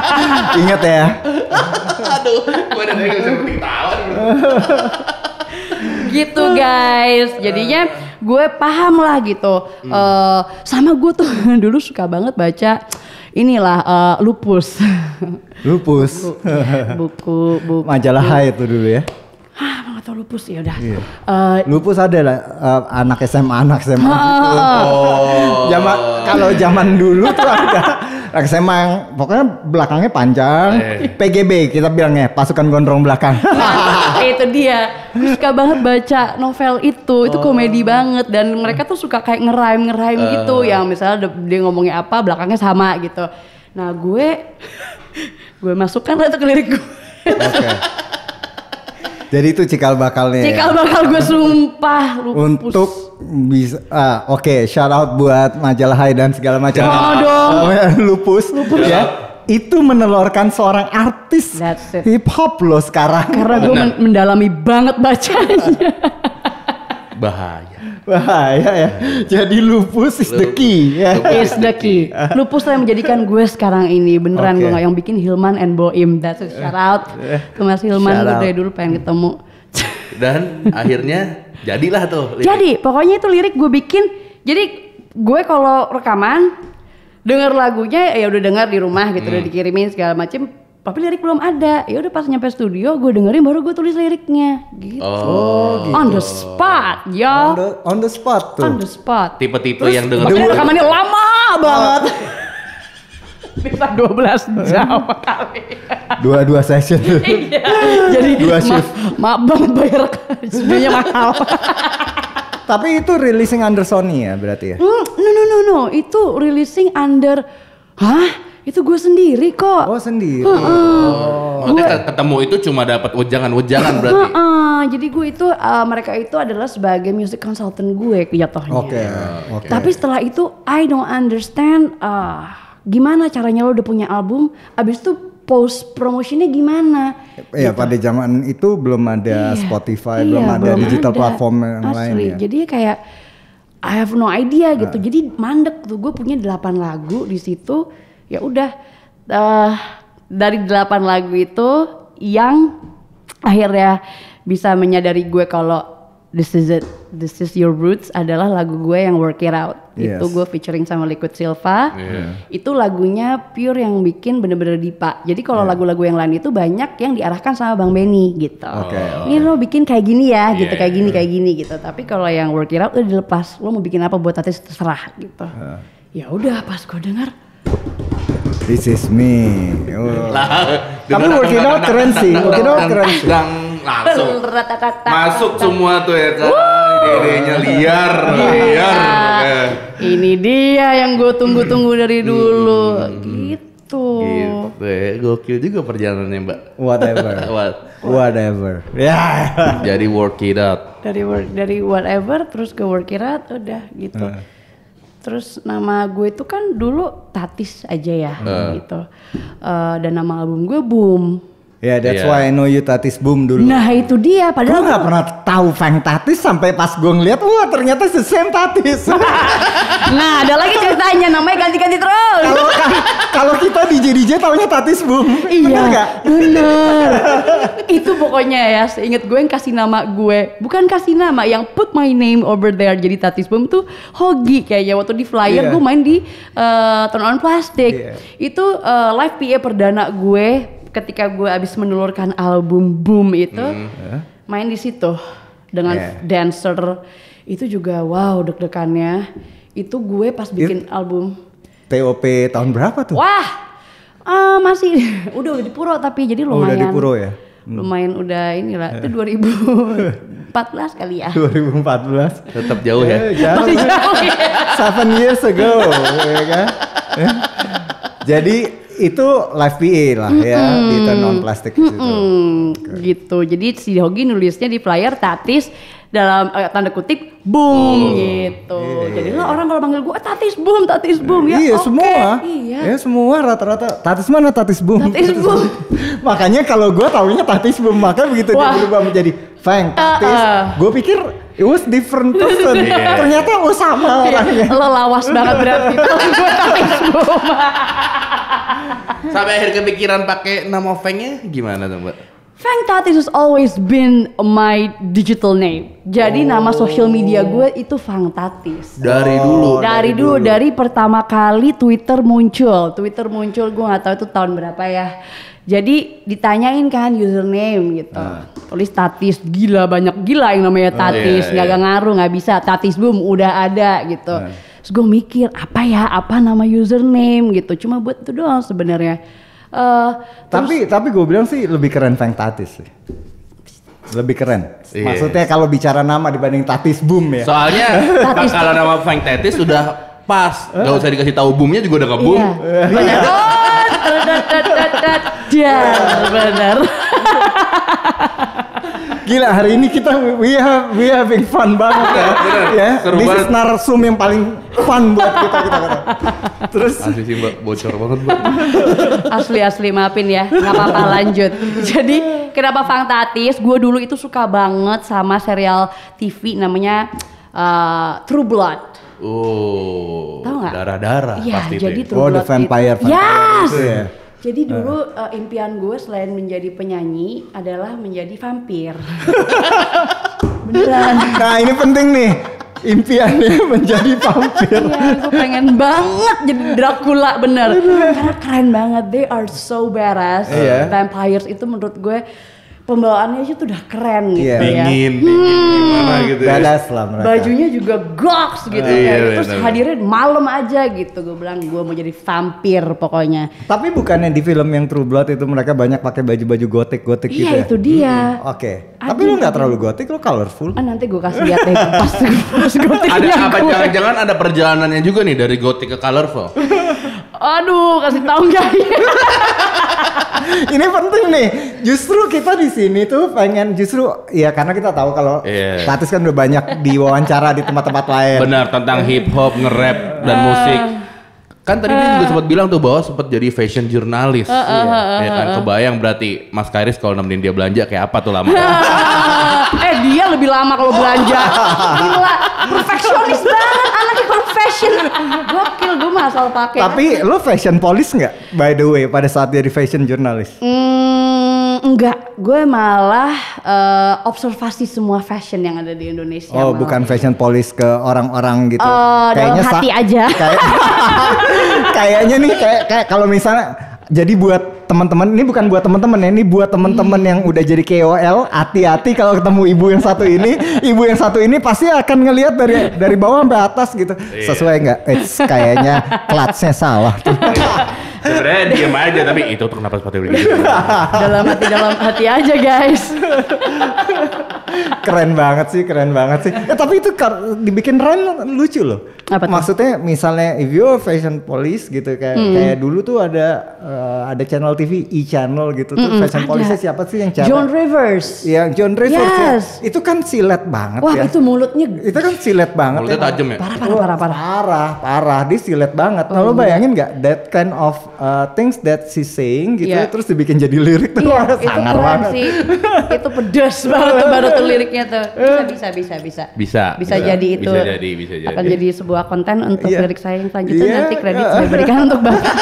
ingat ya aduh gue udah nggak bisa tahu gitu guys jadinya gue paham lah gitu hmm. uh, sama gue tuh dulu suka banget baca inilah uh, lupus lupus eh, buku buku majalah Hai itu dulu ya ah nggak tau lupus ya udah yeah. Iya. uh, lupus ada lah uh, anak SMA anak SMA uh, gitu. oh kalau zaman dulu tuh ada anak SMA yang pokoknya belakangnya panjang eh. PGB kita bilangnya pasukan gondrong belakang itu dia. Gue suka banget baca novel itu. Itu oh. komedi banget dan mereka tuh suka kayak ngeraim ngeraim uh. Eh. gitu. Yang misalnya dia ngomongnya apa belakangnya sama gitu. Nah gue gue masukkan lah itu ke lirik gue. Jadi itu cikal bakalnya. Ya? Cikal bakal gue sumpah lupus. Untuk bisa ah, oke okay, shout out buat majalah Hai dan segala macam. Oh dong. Lupus. Lupus ya itu menelurkan seorang artis hip hop loh sekarang. Karena gue men mendalami banget bacanya. Bahaya. Bahaya ya. Jadi lupus is the key. Ya. Is the key. Lupus lah yang menjadikan gue sekarang ini. Beneran okay. gue gak yang bikin Hilman and Boim. That's a Shout out eh, ke Mas Hilman. Gue dari dulu pengen ketemu. Dan akhirnya jadilah tuh. Lirik. Jadi pokoknya itu lirik gue bikin. Jadi gue kalau rekaman dengar lagunya ya udah dengar di rumah gitu hmm. udah dikirimin segala macem tapi lirik belum ada ya udah pas nyampe studio gue dengerin baru gue tulis liriknya gitu oh, gitu. on the spot ya on the, on the spot tuh on the spot tipe-tipe yang denger makanya rekamannya lama banget bisa 12 jam kali dua dua session iya. jadi dua shift maaf ma bang bayar sebenarnya mahal Tapi itu releasing under Sony ya berarti ya? Mm, no no no no, itu releasing under Hah? Itu gue sendiri kok. Oh sendiri. Uh -uh. Oh. Gue oh, ketemu itu cuma dapat wejangan-wejangan berarti. Uh -uh. Jadi gue itu uh, mereka itu adalah sebagai music consultant gue jatuhnya. Oke. Okay. Iya, okay. Tapi setelah itu I don't understand uh, gimana caranya lo udah punya album, abis itu post promotionnya gimana? Ya gitu. pada zaman itu belum ada iya, Spotify, iya, belum ada belum digital ada. platform yang Asli. lain ya. Jadi ya kayak I have no idea gitu. Uh. Jadi mandek tuh gue punya delapan lagu di situ. Ya udah uh, dari delapan lagu itu yang akhirnya bisa menyadari gue kalau this is it This Is Your Roots adalah lagu gue yang Work It Out. Yes. Itu gue featuring sama Liquid Silva. Yeah. Itu lagunya pure yang bikin bener-bener dipa. Jadi kalau yeah. lagu-lagu yang lain itu banyak yang diarahkan sama Bang Benny gitu. Okay, Ini lo bikin kayak gini ya, yeah. gitu kayak gini kayak gini gitu. Tapi kalau yang Work It Out udah dilepas. Lo mau bikin apa buat hati terserah gitu. Uh. Ya udah pas gue denger This is me. Oh. Tapi Tapi working out keren sih. Working out keren sih. Langsung. Masuk semua tuh ya. Kan? idenya liar, iya. liar. Ya, ini dia yang gue tunggu-tunggu dari hmm. dulu. Gitu. Gitu. Ya. Gokil juga perjalanannya, Mbak. Whatever. What? Whatever. Ya. Yeah. Jadi work it out. Dari work dari whatever terus ke work it out udah gitu. Uh. Terus nama gue itu kan dulu Tatis aja ya uh. gitu. Uh, dan nama album gue Boom Ya, yeah, that's yeah. why I know you Tatis Boom dulu. Nah itu dia, padahal gue gak pernah tahu Fang Tatis sampai pas gue ngeliat, wah ternyata si Sam Tatis. nah ada lagi ceritanya, namanya ganti-ganti terus. Kalau kan, kalau kita DJ DJ taunya Tatis Boom. Iya, bener. Gak? bener. itu pokoknya ya, seinget gue yang kasih nama gue, bukan kasih nama, yang put my name over there jadi Tatis Boom tuh Hogi kayaknya waktu di flyer yeah. gue main di uh, Turn On Plastic. Yeah. Itu uh, live PA perdana gue ketika gue abis menelurkan album Boom itu hmm. main di situ dengan yeah. dancer itu juga wow deg-degannya itu gue pas bikin It, album TOP tahun berapa tuh? Wah uh, masih udah udah di Puro tapi jadi lumayan oh, udah di Puro ya lumayan udah udah inilah itu 2014 eh. kali ya 2014 tetap jauh ya eh, jauh, masih jauh ya seven years ago ya kan jadi itu live PA lah mm -hmm. ya di non plastik mm -hmm. Okay. gitu jadi si Hogi nulisnya di flyer tatis dalam eh, tanda kutip boom oh, gitu. Iya. iya jadi lo iya. orang kalau manggil gue ah, tatis boom, tatis boom ya. Iya okay. semua. Iya. Ya semua rata-rata tatis mana tatis boom. Tatis, tatis boom. Makanya kalau gue taunya tatis boom maka begitu Wah. dia berubah menjadi fantastis. Ah, uh, uh. Ah. Gue pikir it was different person. yeah. Ternyata lo sama iya, orangnya. Lo lawas banget berarti. gue Sampai akhir kepikiran pakai nama Fengnya gimana tuh mbak? Feng Tatis has always been my digital name. Jadi oh. nama sosial media gue itu Fang Tatis. Dari dulu. dari, dari dulu, dulu, dari pertama kali Twitter muncul. Twitter muncul gue gak tahu itu tahun berapa ya. Jadi ditanyain kan username gitu. Uh. Tulis Tatis, gila banyak gila yang namanya oh, Tatis, oh, iya, iya. Gak, ngaruh, nggak bisa. Tatis boom udah ada gitu. Uh. Terus gue mikir apa ya, apa nama username gitu. Cuma buat itu doang sebenarnya. Uh, tapi terus, tapi gue bilang sih lebih keren Feng Tatis sih. Lebih keren. Yes. Iya. Maksudnya kalau bicara nama dibanding Tatis Boom ya. Soalnya kalau nama Feng Tatis sudah pas. Gak usah dikasih tahu boomnya juga udah ke boom. Iya. iya. Ya, benar. Gila hari ini kita we have we having fun banget ya. Ya, Seru this banget. yang paling fun buat kita kita kata. Terus asli sih Mbak bocor banget Mbak. asli asli maafin ya, nggak apa-apa lanjut. Jadi kenapa fantatis? Gue dulu itu suka banget sama serial TV namanya uh, True Blood. Oh, Tahu gak? darah-darah iya, ya, oh, pasti jadi itu. Ya. Oh, The Vampire, Yes! Jadi eh. dulu uh. Uh, impian gue selain menjadi penyanyi adalah menjadi vampir. Beneran. Nah ini penting nih impiannya menjadi vampir. Iya, gue pengen banget jadi Dracula bener. Karena keren banget, they are so badass. Yeah. Vampires itu menurut gue pembawaannya aja tuh udah keren gitu yeah. ya. Dingin, hmm. dingin hmm. gimana gitu ya. mereka. Bajunya juga goks gitu uh, ya. Iya, Terus bener. hadirnya malam aja gitu. Gue bilang gue mau jadi vampir pokoknya. Tapi bukannya di film yang True Blood itu mereka banyak pakai baju-baju gotik-gotik gitu iya, ya. Iya itu dia. Hmm. Oke. Okay. Tapi lu gak terlalu gotik, lu colorful. Ah, nanti gue kasih lihat deh pas, pas gotik ada, apa jangan-jangan ada perjalanannya juga nih dari gotik ke colorful. Aduh, kasih tau gak ya. ini penting nih. Justru kita di sini tuh pengen justru ya karena kita tahu kalau yeah. Tatis kan udah banyak diwawancara di tempat-tempat lain. Benar tentang hip hop, nge-rap dan ah. musik. Kan tadi uh. dia juga ah. sempat bilang tuh bahwa sempat jadi fashion jurnalis. Uh, uh, uh, uh, ya kan ah. kebayang berarti Mas Kairis kalau nemenin dia belanja kayak apa tuh lama. eh dia lebih lama kalau belanja. Gila, perfeksionis banget anaknya fashion gokil gue mah asal pake. tapi lo fashion police nggak by the way pada saat jadi fashion jurnalis hmm, enggak gue malah uh, observasi semua fashion yang ada di Indonesia oh bukan fashion police ke orang-orang gitu uh, kayaknya dalam hati aja kayak, kayaknya nih kayak, kayak kalau misalnya jadi buat teman-teman, ini bukan buat teman-teman ya, ini buat teman-teman yang udah jadi KOL, hati-hati kalau ketemu ibu yang satu ini, ibu yang satu ini pasti akan ngelihat dari dari bawah sampai atas gitu. Iya. Sesuai nggak? Eh, kayaknya klatnya salah. Sebenarnya diam aja tapi itu kenapa seperti itu. dalam hati dalam hati aja guys. keren banget sih, keren banget sih. Eh, tapi itu dibikin run lucu loh. Apa tuh? Maksudnya misalnya if you fashion police gitu kayak hmm. kayak dulu tuh ada uh, ada channel TV E channel gitu tuh hmm, fashion police siapa sih yang cara? John Rivers. Iya, John Rivers. Ya. Yes. Ya. Itu kan silet banget Wah, ya. Wah, itu mulutnya. Itu kan silet banget. Mulutnya ya. tajam ya. Parah, parah, parah, parah. Parah, parah. Dia silet banget. Nah, oh, lo iya. bayangin nggak that kind of uh, things that she saying gitu yeah. terus dibikin jadi lirik tuh yeah, wah, sangar banget. Sih. itu pedes banget baru tuh liriknya tuh. Bisa bisa bisa bisa. Bisa. Bisa, bisa jadi bisa itu. Bisa jadi bisa jadi. Akan jadi sebuah konten untuk yeah. lirik saya yang selanjutnya yeah. nanti kredit saya berikan untuk Bapak.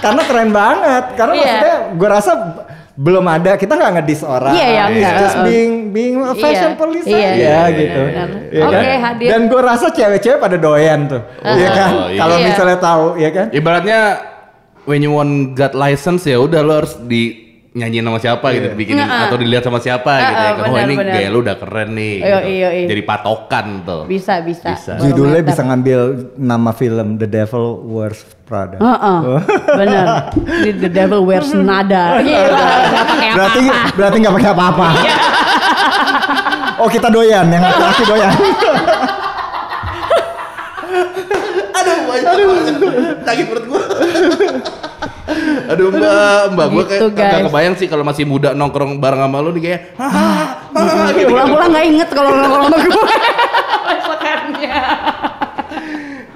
Karena keren banget. Karena yeah. maksudnya gue rasa belum ada kita nggak ngedis orang iya, yeah, ya, yeah. just being being a iya. fashion yeah. police yeah, ya yeah, gitu yeah, iya, yeah. Kan? oke okay, hadir dan gue rasa cewek-cewek pada doyan tuh uh, -huh. ya ah. kan oh, iya. kalau iya. misalnya tahu ya kan ibaratnya when you want got license ya udah lo harus di nyanyiin sama siapa yeah. gitu bikin Nga. atau dilihat sama siapa uh, gitu ya. Bener, oh ini gaya lu udah keren nih. Iyo, gitu. iyo, iyo. Jadi patokan tuh. Bisa bisa. bisa. Judulnya bisa ngambil nama film The Devil Wears Prada. Uh -uh. bener. The Devil Wears Nada. Iya, berarti berarti nggak pakai apa-apa. Iya. oh kita doyan yang laki doyan. Aduh, aduh, sakit perut Aduh mbak, mbak gue kayak gitu, kebayang sih kalau masih muda nongkrong bareng sama lu nih kayak hahaha gitu. gitu. ulang gak inget kalau nongkrong sama gue. Masakannya.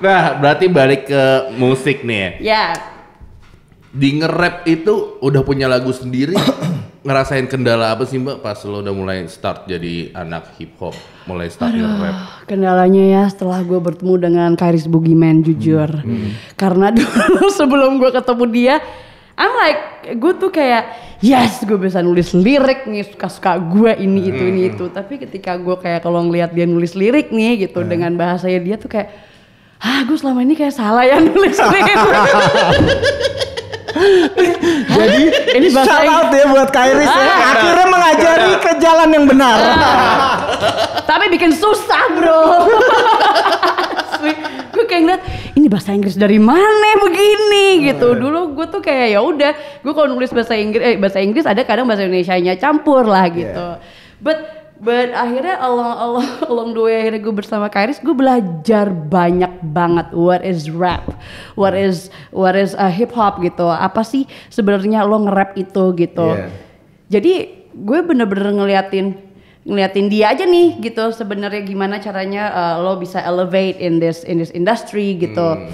Nah berarti balik ke musik nih ya. Ya. Di nge-rap itu udah punya lagu sendiri ngerasain kendala apa sih Mbak pas lo udah mulai start jadi anak hip hop, mulai start Aduh, rap? Kendalanya ya setelah gue bertemu dengan Karis Bugiman jujur. Hmm, hmm. Karena dulu sebelum gue ketemu dia, I'm like gue tuh kayak yes gue bisa nulis lirik nih suka-suka gue ini hmm. itu ini hmm. itu. Tapi ketika gue kayak kalau ngelihat dia nulis lirik nih gitu hmm. dengan bahasanya dia tuh kayak ah gue selama ini kayak salah ya nulis lirik. Jadi ini bahasa shout ya buat Kairis ya. ah, ya. Akhirnya mengajari ke jalan yang benar. Ah. tapi bikin susah bro. gue kayak ngeliat ini bahasa Inggris dari mana begini gitu. Iya. Dulu gue tuh kayak ya udah, gue kalau nulis bahasa Inggris eh, bahasa Inggris ada kadang bahasa Indonesia-nya campur lah gitu. Iya. But But akhirnya along along along the way akhirnya gue bersama Kairis gue belajar banyak banget what is rap, what is what is a uh, hip hop gitu. Apa sih sebenarnya lo nge-rap itu gitu. Yeah. Jadi gue bener-bener ngeliatin ngeliatin dia aja nih gitu sebenarnya gimana caranya uh, lo bisa elevate in this in this industry gitu. Hmm.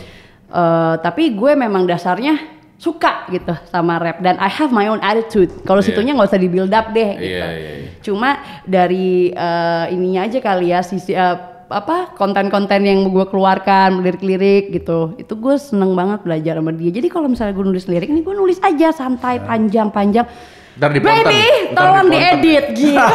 Uh, tapi gue memang dasarnya suka gitu sama rap dan I have my own attitude. Kalau yeah. situnya nggak usah di build up deh iya, gitu. Yeah, yeah, yeah. Cuma dari uh, ininya aja kali ya sisi uh, apa konten-konten yang gue keluarkan lirik-lirik gitu itu gue seneng banget belajar sama dia jadi kalau misalnya gue nulis lirik ini gue nulis aja santai iya. panjang-panjang dari di Baby, tolong diedit gitu.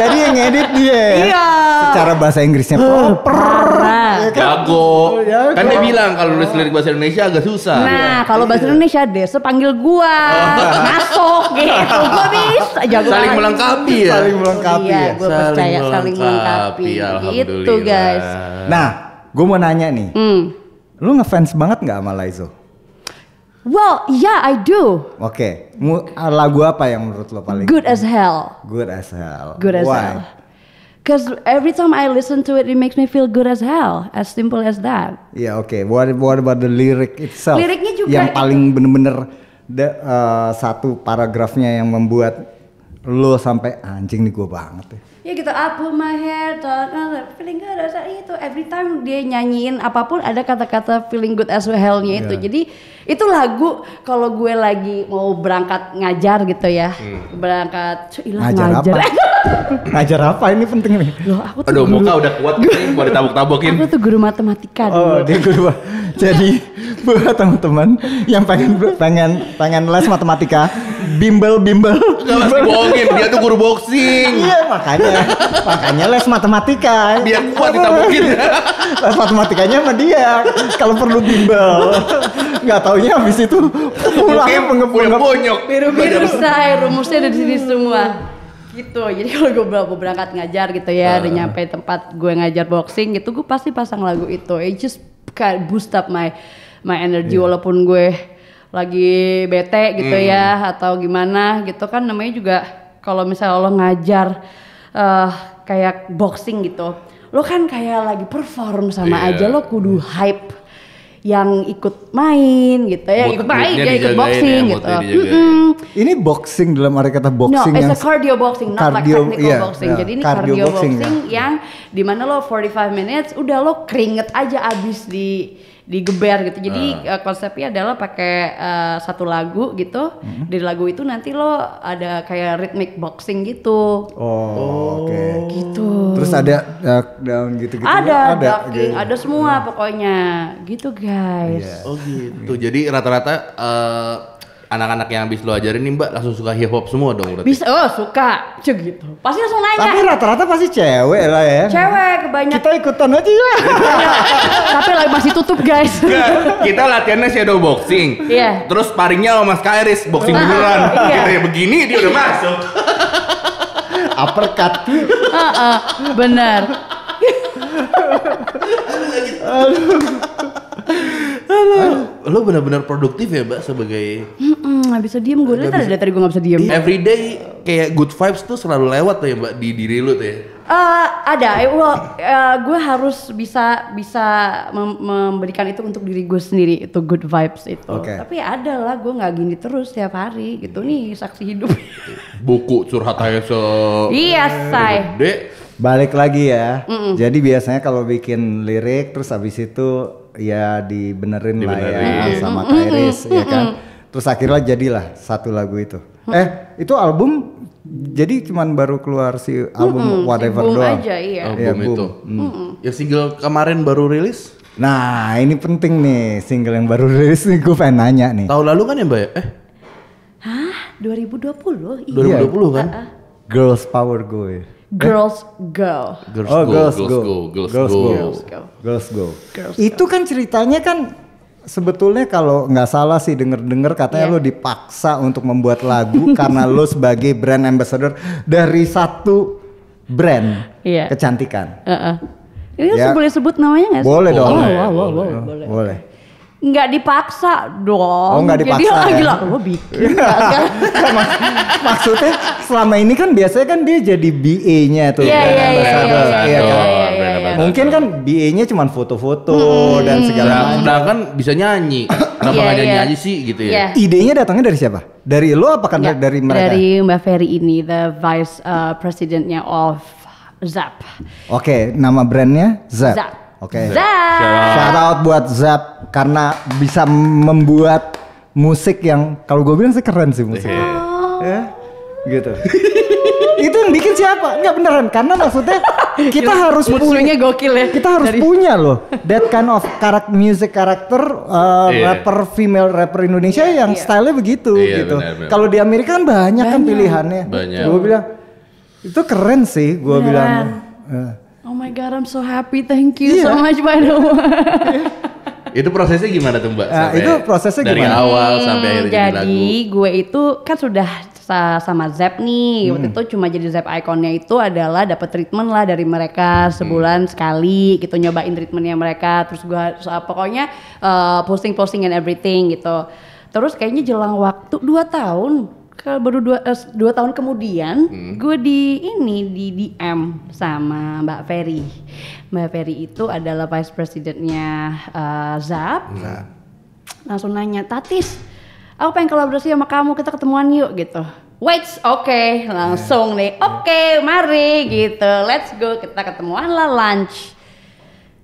Jadi yang edit dia. Iya. Secara bahasa Inggrisnya proper. Ya kan? Jago. Ya kan? kan dia bilang kalau nulis lirik bahasa Indonesia agak susah. Nah, iya. kalau bahasa iya. Indonesia deh, panggil gua. Oh. Masuk gitu. Gua bisa jago. Saling melengkapi ya. Saling melengkapi. Iya, ya? gua percaya melengkapi. saling melengkapi. Gitu guys. Nah, gua mau nanya nih. Hmm. Lu ngefans banget gak sama Laizo? Well, yeah, I do. Oke, okay. Ah, lagu apa yang menurut lo paling? Good as hell. Good as hell. Good as Why? hell. Because every time I listen to it, it makes me feel good as hell. As simple as that. Ya yeah, oke. Okay. What, what about the lyric itself? Liriknya juga yang paling bener-bener uh, satu paragrafnya yang membuat lo sampai anjing nih gue banget ya. Ya gitu, I put my hair down, feeling good as hell itu. Every time dia nyanyiin apapun ada kata-kata feeling good as hellnya nya yeah. itu. Iya. Jadi itu lagu kalau gue lagi mau berangkat ngajar gitu ya. Hmm. Berangkat ilah ngajar. Ngajar apa? ngajar apa ini penting nih? Loh, aku tuh Aduh, guru, muka udah kuat nih mau ditabok-tabokin. Aku tuh guru matematika oh, dulu. dia guru. Jadi buat teman-teman yang pengen pengen pengen les matematika, bimbel bimbel. nggak bohongin, dia tuh guru boxing. Iya, makanya makanya les matematika. Biar kuat ditabokin. les matematikanya sama dia. Kalau perlu bimbel nggak taunya habis itu pulang pengepulang bonyok biru-biru saya rumusnya ada di sini semua gitu jadi kalau gue gue berangkat ngajar gitu ya uh. nyampe tempat gue ngajar boxing gitu gue pasti pasang lagu itu it just kayak boost up my my energy yeah. walaupun gue lagi bete gitu mm. ya hmm. atau gimana gitu kan namanya juga kalau misalnya lo ngajar uh, kayak boxing gitu lo kan kayak lagi perform sama yeah. aja lo kudu hype yang ikut main gitu ya ikut main ya ikut ya, boxing ya, gitu. Mm hmm Ini boxing dalam arti kata boxing no, yang it's a cardio boxing, not cardio, like technical yeah, boxing. Yeah, Jadi ini cardio, cardio boxing, iya. boxing ya. yang dimana lo 45 minutes udah lo keringet aja abis di digeber gitu. Jadi uh. konsepnya adalah pakai uh, satu lagu gitu. Hmm. Dari lagu itu nanti lo ada kayak rhythmic boxing gitu. Oh, oh oke. Okay. Gitu. Terus ada duck down gitu-gitu. Ada, ada ducking, gitu. ada semua nah. pokoknya. Gitu guys. Yeah. Oh gitu. Jadi rata-rata eh, anak-anak yang habis lu ajarin nih mbak langsung suka hip hop semua dong berarti? Bisa, oh suka, cek gitu. Pasti langsung nanya. Tapi rata-rata pasti cewek lah ya. Cewek kebanyakan. Kita ikutan aja ya. Iya. Tapi lagi masih tutup guys. kita latihannya shadow boxing. Iya. yeah. Terus paringnya sama Mas Kairis boxing ah, beneran. Iya. Kita ya begini dia udah masuk. Uppercut. Heeh, ah, uh ah, -uh, benar. Halo. lo benar-benar produktif ya mbak sebagai Mm-mm, itu bisa diem gue liat dari tadi gue gak bisa diem iya. day kayak good vibes tuh selalu lewat tuh ya mbak di diri lo tuh ya uh, ada eh, well, uh, eh, gue harus bisa bisa mem- memberikan itu untuk diri gue sendiri itu good vibes itu okay. tapi ya ada lah gue nggak gini terus setiap hari gitu nih saksi hidup buku curhat aja se iya say balik lagi ya Mm-mm. jadi biasanya kalau bikin lirik terus habis itu ya dibenerin, dibenerin. lah ya sama Kak Iris ya kan. Terus akhirnya jadilah satu lagu itu. Eh, itu album jadi cuman baru keluar si album mm -hmm, whatever si doang. aja iya. iya album ya, itu. Mm. Ya single kemarin baru rilis? Nah, ini penting nih single yang baru rilis nih gue pengen nanya nih. Tahun lalu kan ya, Mbak? Ya? Eh. Hah? 2020? Iya. 2020 kan? Uh -uh. Girls Power gue. Girls Go. Girls oh, go, Girls, go. Girls, go. Girls Go. Girls Go. Itu kan ceritanya kan sebetulnya kalau nggak salah sih denger-denger katanya yeah. lo dipaksa untuk membuat lagu karena lo sebagai brand ambassador dari satu brand yeah. kecantikan. Uh -uh. Ini ya. boleh sebut namanya nggak sih? Boleh dong. Oh, boleh, boleh, boleh. boleh. boleh. boleh nggak dipaksa dong. Oh nggak dipaksa. Jadi ya. lagi lah, lo bikin. maksudnya selama ini kan biasanya kan dia jadi BA-nya tuh. Iya iya iya, iya iya iya Mungkin kan BA-nya cuma foto-foto hmm. dan segala nah, macam. Nah, kan bisa nyanyi. Kenapa yeah, yeah. nyanyi sih gitu ya? Yeah. Idenya datangnya dari siapa? Dari lo apa kan yeah. dari mereka? Dari Mbak Ferry ini, the vice uh, presidentnya of Zap. Oke, okay, nama brandnya Zap. Zap. Oke. Okay. Zap. Shout out buat Zap karena bisa membuat musik yang kalau gue bilang sih keren sih musiknya. Yeah. Oh. Yeah. gitu. itu yang bikin siapa? Enggak beneran karena maksudnya kita harus punya gokil ya. Kita harus Dari... punya loh that kind of karak music character uh, yeah. rapper female rapper Indonesia yeah. yang yeah. stylenya begitu yeah, gitu. Kalau di Amerika kan banyak, kan banyak. kan pilihannya. Gue bilang itu keren sih gue iya. bilang. Uh. Oh my god, I'm so happy. Thank you yeah. so iya. much by the way. itu prosesnya gimana tuh Mbak? Ah, itu prosesnya dari gimana? Dari awal hmm, sampai akhirnya jadi, hmm, jadi gue itu kan sudah sama Zep nih. Hmm. Waktu itu cuma jadi Zep ikonnya itu adalah dapat treatment lah dari mereka hmm. sebulan sekali gitu nyobain treatmentnya mereka. Terus gue ah, pokoknya uh, posting-posting and everything gitu. Terus kayaknya jelang waktu 2 tahun kalau baru dua, eh, dua tahun kemudian hmm. gue di ini di DM sama Mbak Ferry. Mbak Ferry itu adalah vice presidentnya uh, eh, Zap. Nah. Langsung nanya, Tatis, aku pengen kolaborasi sama kamu, kita ketemuan yuk gitu. Wait, oke, okay. langsung iya. nih, oke, okay, mari gitu, let's go, kita ketemuan lah lunch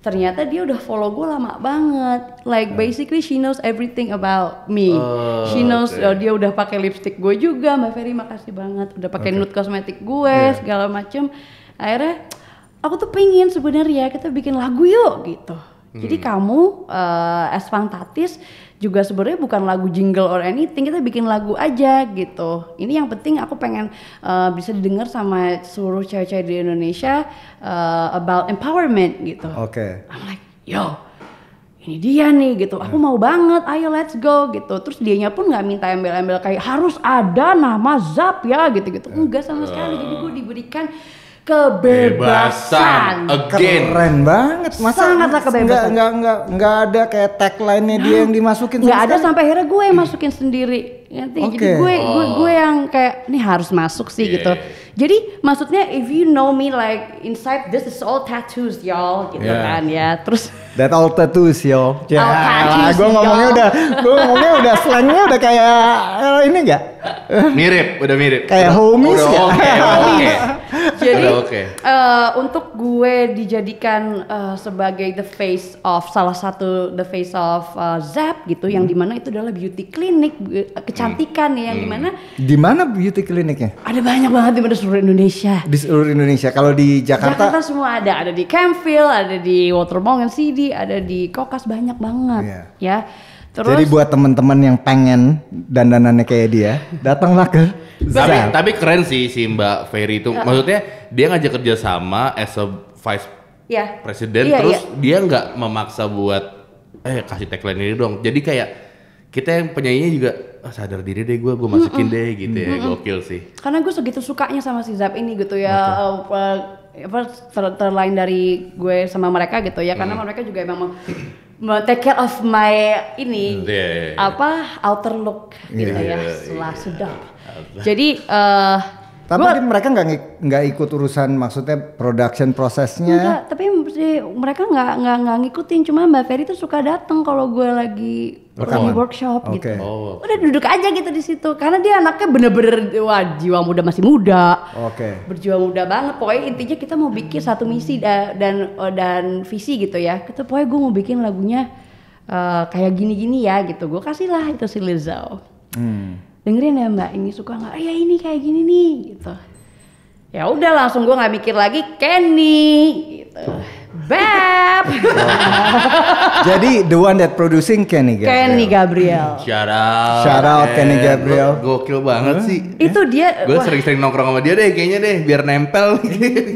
ternyata dia udah follow gue lama banget. Like nah. basically she knows everything about me. Oh, she knows okay. oh, dia udah pakai lipstick gue juga. Mbak Ferry makasih banget udah pakai okay. nude kosmetik gue yeah. segala macem. Akhirnya aku tuh pengen sebenarnya kita bikin lagu yuk gitu. Hmm. Jadi kamu uh, as fantatis juga sebenarnya bukan lagu jingle or anything kita bikin lagu aja gitu ini yang penting aku pengen uh, bisa didengar sama seluruh cewek-cewek di Indonesia uh, about empowerment gitu oke okay. I'm like yo ini dia nih gitu aku ya. mau banget ayo let's go gitu terus dianya pun nggak minta embel-embel kayak harus ada nama zap ya gitu gitu yeah. enggak sama sekali jadi oh. gue diberikan kebebasan. Again. Keren banget. Masa Sangatlah kebebasan. Enggak enggak enggak ada kayak tagline-nya dia yang dimasukin. Enggak ada sampai akhirnya gue yang masukin sendiri. Nanti okay. jadi gue oh. gue gue yang kayak nih harus masuk sih yeah. gitu. Jadi maksudnya if you know me like inside this is all tattoos y'all gitu yeah. kan ya. Terus That all tattoos y'all. Ya, all tattoos, gue ngomongnya udah gue ngomongnya udah slangnya udah kayak eh, ini enggak? mirip, udah mirip. Kayak udah, homies udah, ya. Okay, okay. Jadi okay. uh, eh, untuk gue dijadikan uh, sebagai the face of salah satu the face of uh, Zap gitu hmm. yang mana itu adalah beauty clinic kecantikan hmm. ya yang hmm. dimana hmm. di mana beauty kliniknya? Ada banyak banget di seluruh Indonesia. Di seluruh Indonesia. Kalau di Jakarta Jakarta semua ada, ada di Campfield, ada di Watermongen City, ada di Kokas banyak banget yeah. ya Terus, Jadi buat teman-teman yang pengen dandanannya kayak dia, datanglah ke Zara. Tapi, tapi keren sih si Mbak Ferry itu. Ya. Maksudnya dia ngajak kerja sama as a vice ya. president, ya, terus ya. dia nggak memaksa buat eh kasih tagline ini dong. Jadi kayak kita yang penyanyinya juga oh, sadar diri deh gue, gue masukin mm -mm. deh gitu ya, mm -mm. gokil sih. Karena gue segitu sukanya sama si Zap ini gitu ya. Okay. Uh, eh, apa ter terlain dari gue sama mereka gitu ya, karena mm. mereka juga emang take care of my ini hmm, yeah, yeah, yeah. apa outer look gitu yeah, ya. Setelah iya, yeah. sedap. Jadi uh, tapi gua, mereka nggak nggak ikut urusan maksudnya production prosesnya. Enggak, tapi mereka nggak nggak nggak ngikutin. Cuma Mbak Ferry tuh suka datang kalau gue lagi lagi workshop okay. gitu. Oh. Udah duduk aja gitu di situ karena dia anaknya bener-bener wah jiwa muda masih muda. Oke. Okay. Berjiwa muda banget. Pokoknya intinya kita mau bikin satu misi da, dan oh, dan visi gitu ya. Kita pokoknya gue mau bikin lagunya uh, kayak gini-gini ya gitu. Gue kasih lah itu si Lizzo. Hmm dengerin ya mbak ini suka nggak oh, ya ini kayak gini nih gitu ya udah langsung gue nggak mikir lagi Kenny gitu Beb jadi the one that producing Kenny Gabriel Kenny Gabriel hmm, shout out shout out Kenny Gabriel gokil banget huh? sih itu eh, dia gue sering-sering nongkrong sama dia deh kayaknya deh biar nempel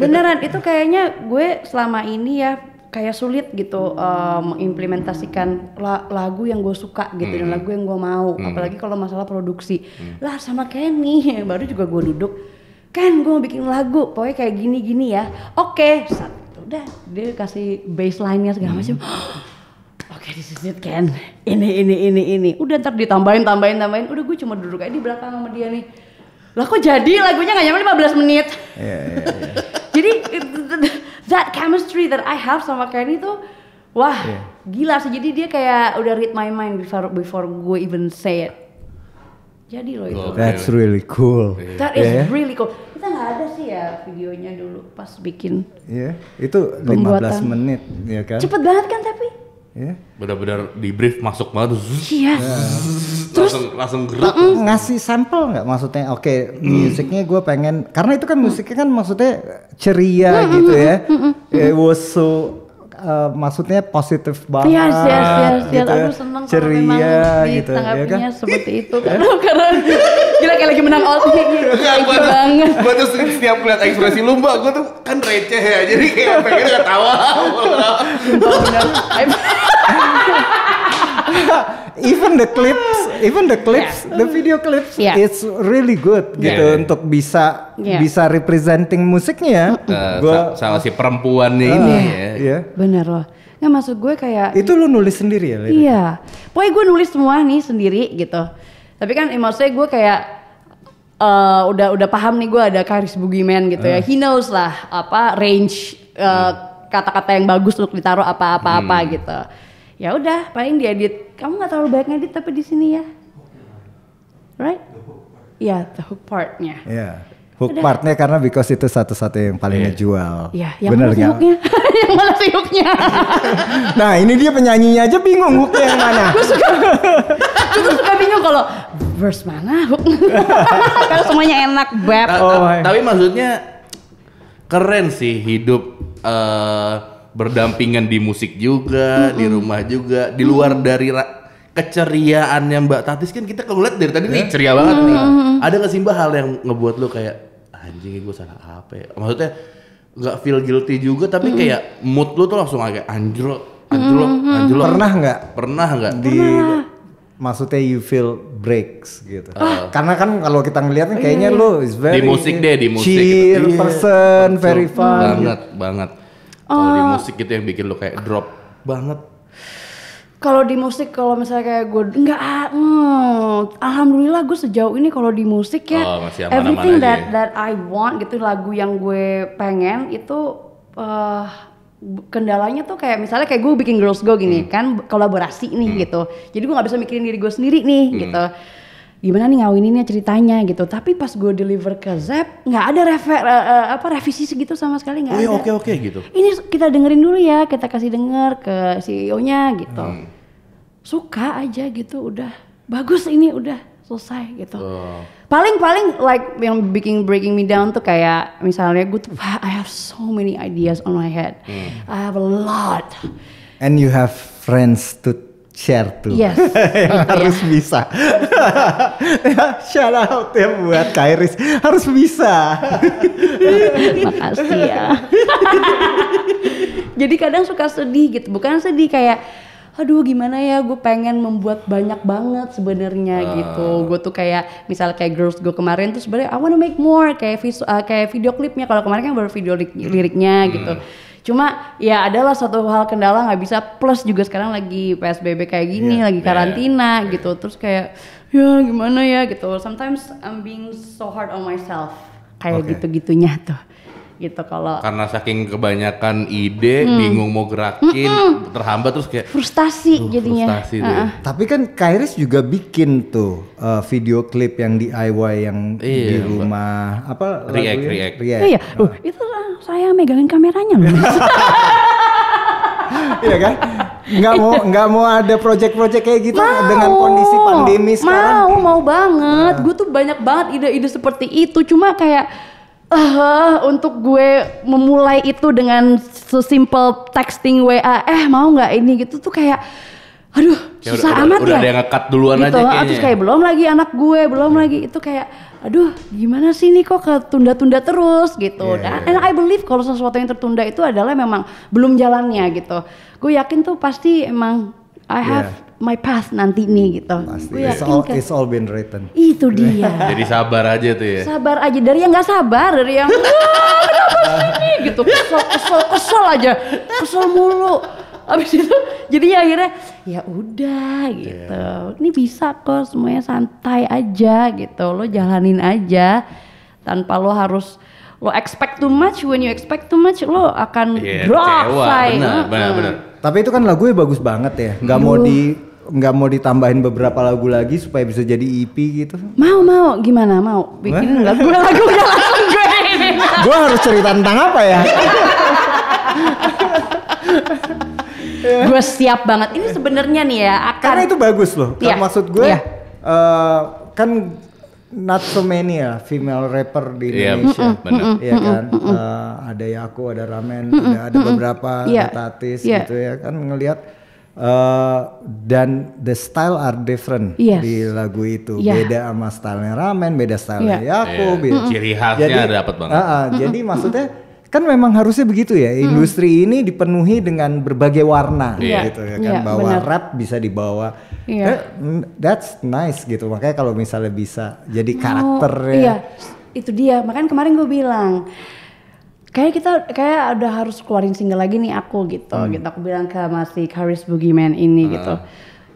beneran itu kayaknya gue selama ini ya kayak sulit gitu um, mengimplementasikan la lagu yang gue suka gitu hmm. dan lagu yang gue mau hmm. apalagi kalau masalah produksi hmm. lah sama Kenny baru juga gue duduk kan gue mau bikin lagu pokoknya kayak gini gini ya oke okay. udah dia kasih baseline-nya segala hmm. macam oke okay, this is it Ken ini ini ini ini udah ntar ditambahin tambahin tambahin udah gue cuma duduk aja di belakang sama dia nih lah kok jadi lagunya nggak nyampe 15 menit yeah, yeah, yeah. jadi that chemistry that I have sama Kenny tuh wah yeah. gila sih jadi dia kayak udah read my mind before before gue even say it jadi loh itu that's really cool yeah. that is yeah. really cool kita nggak ada sih ya videonya dulu pas bikin yeah. itu 15 Pembuatan. menit ya kan cepet banget kan tapi Yeah. Benar-benar di brief masuk banget. Iya. Yeah. Terus langsung, langsung gerak. Mm, ngasih sampel nggak maksudnya? Oke, okay, mm. musiknya gue pengen karena itu kan musiknya kan maksudnya ceria mm, gitu ya. Mm, mm, It was so uh, maksudnya positif banget yes, yes, yes, yes. gitu aku ya. seneng ceria gitu ya kan seperti itu karena karena gila kayak lagi menang all kayak gua banget gua tuh setiap lihat ekspresi lu mbak gua tuh kan receh ya jadi kayak pengen ketawa even the clips, even the clips, yeah. the video clips, yeah. it's really good yeah. gitu yeah. untuk bisa yeah. bisa representing musiknya. Uh, gua sama si perempuannya uh, ini iya. ya. Yeah. Bener loh. Nggak maksud gue kayak Itu lu nulis sendiri ya? Iya. Iya. Pokoknya gue nulis semua nih sendiri gitu. Tapi kan eh, maksudnya gue kayak uh, udah udah paham nih gue ada Karis Bugiman gitu uh. ya. Ah. He knows lah apa range uh, hmm. kata-kata yang bagus untuk ditaruh apa-apa-apa hmm. gitu. Ya udah paling diedit kamu nggak terlalu banyak ngedit tapi di sini ya right ya yeah, the hook partnya yeah. Iya, hook Udah. partnya karena because itu satu-satu yang paling iya. ngejual. Iya, yang Bener mana hooknya? yang mana sih hooknya? nah ini dia penyanyinya aja bingung hooknya yang mana. gue suka, gue suka bingung kalau verse mana hook. kalau semuanya enak, beb. Oh, iya. tapi maksudnya keren sih hidup uh, berdampingan di musik juga, mm -hmm. di rumah juga, di luar dari keceriaannya Mbak Tatis kan kita kalau lihat dari tadi nih iya. ceria banget nih. Ada nggak sih Mbak hal yang ngebuat lo kayak anjing gue salah apa ya? Maksudnya nggak feel guilty juga tapi mm. kayak mood lo tuh langsung agak anjlok, anjlok, anjlok. Pernah nggak? Pernah nggak? Di maksudnya you feel breaks gitu. Uh. Karena kan kalau kita ngeliatnya oh, kayaknya iya, lo iya. is very di musik deh, di musik. Cheer person, yeah. very fun. Banget, gitu. banget. Kalau uh, di eh, musik gitu yang bikin lo kayak drop banget. Kalau di musik kalau misalnya kayak gue nggak, hmm, alhamdulillah gue sejauh ini kalau di musik ya oh, masih everything aja. that ya. that I want gitu lagu yang gue pengen itu uh, kendalanya tuh kayak misalnya kayak gue bikin girls go gini hmm. kan kolaborasi nih hmm. gitu jadi gue nggak bisa mikirin diri gue sendiri nih hmm. gitu gimana nih ini ceritanya gitu tapi pas gue deliver ke Zep nggak ada refer, uh, eh, eh, apa revisi segitu sama sekali nggak oh, iya, ada oke okay, oke okay, gitu ini kita dengerin dulu ya kita kasih denger ke CEO nya gitu hmm. suka aja gitu udah bagus ini udah selesai gitu paling paling paling like yang bikin breaking me down tuh kayak misalnya gue tuh I have so many ideas on my head hmm. I have a lot and you have friends to share tuh. Yes. Ya, iya. harus ya. bisa. Shout out ya buat Kairis. Harus bisa. Makasih ya. Jadi kadang suka sedih gitu. Bukan sedih kayak aduh gimana ya gue pengen membuat banyak banget sebenarnya uh. gitu gue tuh kayak misal kayak girls gue kemarin tuh sebenarnya I wanna make more kayak uh, kayak video klipnya kalau kemarin kan baru video liriknya hmm. gitu Cuma ya adalah satu hal kendala nggak bisa plus juga sekarang lagi PSBB kayak gini, yeah. lagi iya, karantina yeah. gitu. Terus kayak ya gimana ya gitu. Sometimes I'm being so hard on myself kayak okay. gitu-gitunya tuh gitu kalau karena saking kebanyakan ide hmm. bingung mau gerakin hmm. terhambat terus kayak frustasi uh, jadinya frustasi uh -uh. tapi kan Kairis juga bikin tuh uh, video klip yang DIY yang iya, di rumah apa react lagunya? react react oh iya Uh, itu eh, saya megangin kameranya iya kan nggak mau nggak mau ada project-project kayak gitu mau, dengan kondisi pandemi sekarang mau mau banget nah. gue tuh banyak banget ide-ide seperti itu cuma kayak uh, untuk gue memulai itu dengan sesimpel texting WA eh mau nggak ini gitu tuh kayak aduh ya, susah udah, amat udah, ya udah ada yang ngekat duluan gitu, aja ah, kayaknya terus kayak belum lagi anak gue belum hmm. lagi itu kayak aduh gimana sih ini kok ketunda-tunda terus gitu yeah, iya, dan iya, yeah. and I believe kalau sesuatu yang tertunda itu adalah memang belum jalannya gitu gue yakin tuh pasti emang I have yeah my past nanti nih gitu. Pasti. it's all, kan? it's all been written. Itu dia. Jadi sabar aja tuh ya. Sabar aja dari yang nggak sabar, dari yang wah kenapa sih gitu kesel kesel kesel aja, kesel mulu. Abis itu jadinya akhirnya ya udah gitu. Yeah. Ini bisa kok semuanya santai aja gitu. Lo jalanin aja tanpa lo harus lo expect too much when you expect too much lo akan yeah, drop kecewa, bener, bener, benar, tapi itu kan lagunya bagus banget ya. Gak mau di nggak mau ditambahin beberapa lagu lagi supaya bisa jadi EP gitu? Mau mau gimana mau bikin lagu lagu yang langsung gue gue harus cerita tentang apa ya? gue siap banget. Ini sebenarnya nih ya akan. Karena itu bagus loh. Iya. Maksud gue uh, kan not so many ya female rapper di iya, Indonesia. Mm, benar. Iya kan? uh, ada Yaku, ada Ramen, ada ada beberapa yeah, Tatis yeah. gitu ya kan ngelihat uh, dan the style are different yes. di lagu itu. Yeah. Beda sama stylenya Ramen, beda stylenya yeah. Yaku, yeah. beda. ciri khasnya jadi, dapat banget. Uh, uh, jadi maksudnya kan memang harusnya begitu ya industri ini dipenuhi dengan berbagai warna yeah. gitu ya kan yeah, bahwa rap bisa dibawa Yeah. Iya. that's nice gitu. Makanya kalau misalnya bisa jadi karakter oh, Iya, itu dia. Makanya kemarin gue bilang kayak kita kayak udah harus keluarin single lagi nih aku gitu hmm. gitu aku bilang ke masih Karis Boogeyman ini uh. gitu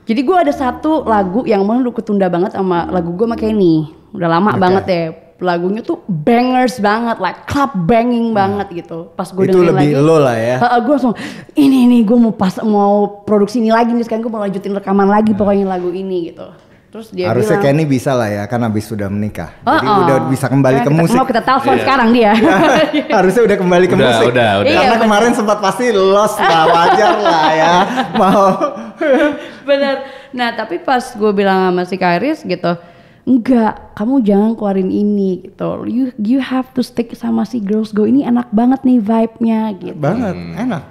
jadi gue ada satu lagu yang menurut gue ketunda banget sama lagu gue sama Kenny udah lama okay. banget ya lagunya tuh bangers banget, like club banging hmm. banget gitu. Pas gue dengerin lagi, itu lebih lo lah ya. Uh, gue langsung ini ini gue mau pas mau produksi ini lagi nih sekarang gue mau lanjutin rekaman lagi hmm. pokoknya lagu ini gitu. Terus dia Harusnya bilang, Kenny bisa lah ya, kan habis sudah menikah. Oh, Jadi udah bisa kembali Karena ke musik. Mau kita telepon yeah. sekarang dia. Iya. Harusnya udah kembali ke udah, musik. Udah, udah. Iya, karena iya, kemarin sempat pasti los lah, wajar lah ya. Mau. bener. Nah tapi pas gue bilang sama si Kairis gitu, enggak kamu jangan keluarin ini gitu you you have to stick sama si girls go ini enak banget nih vibe-nya gitu banget hmm. enak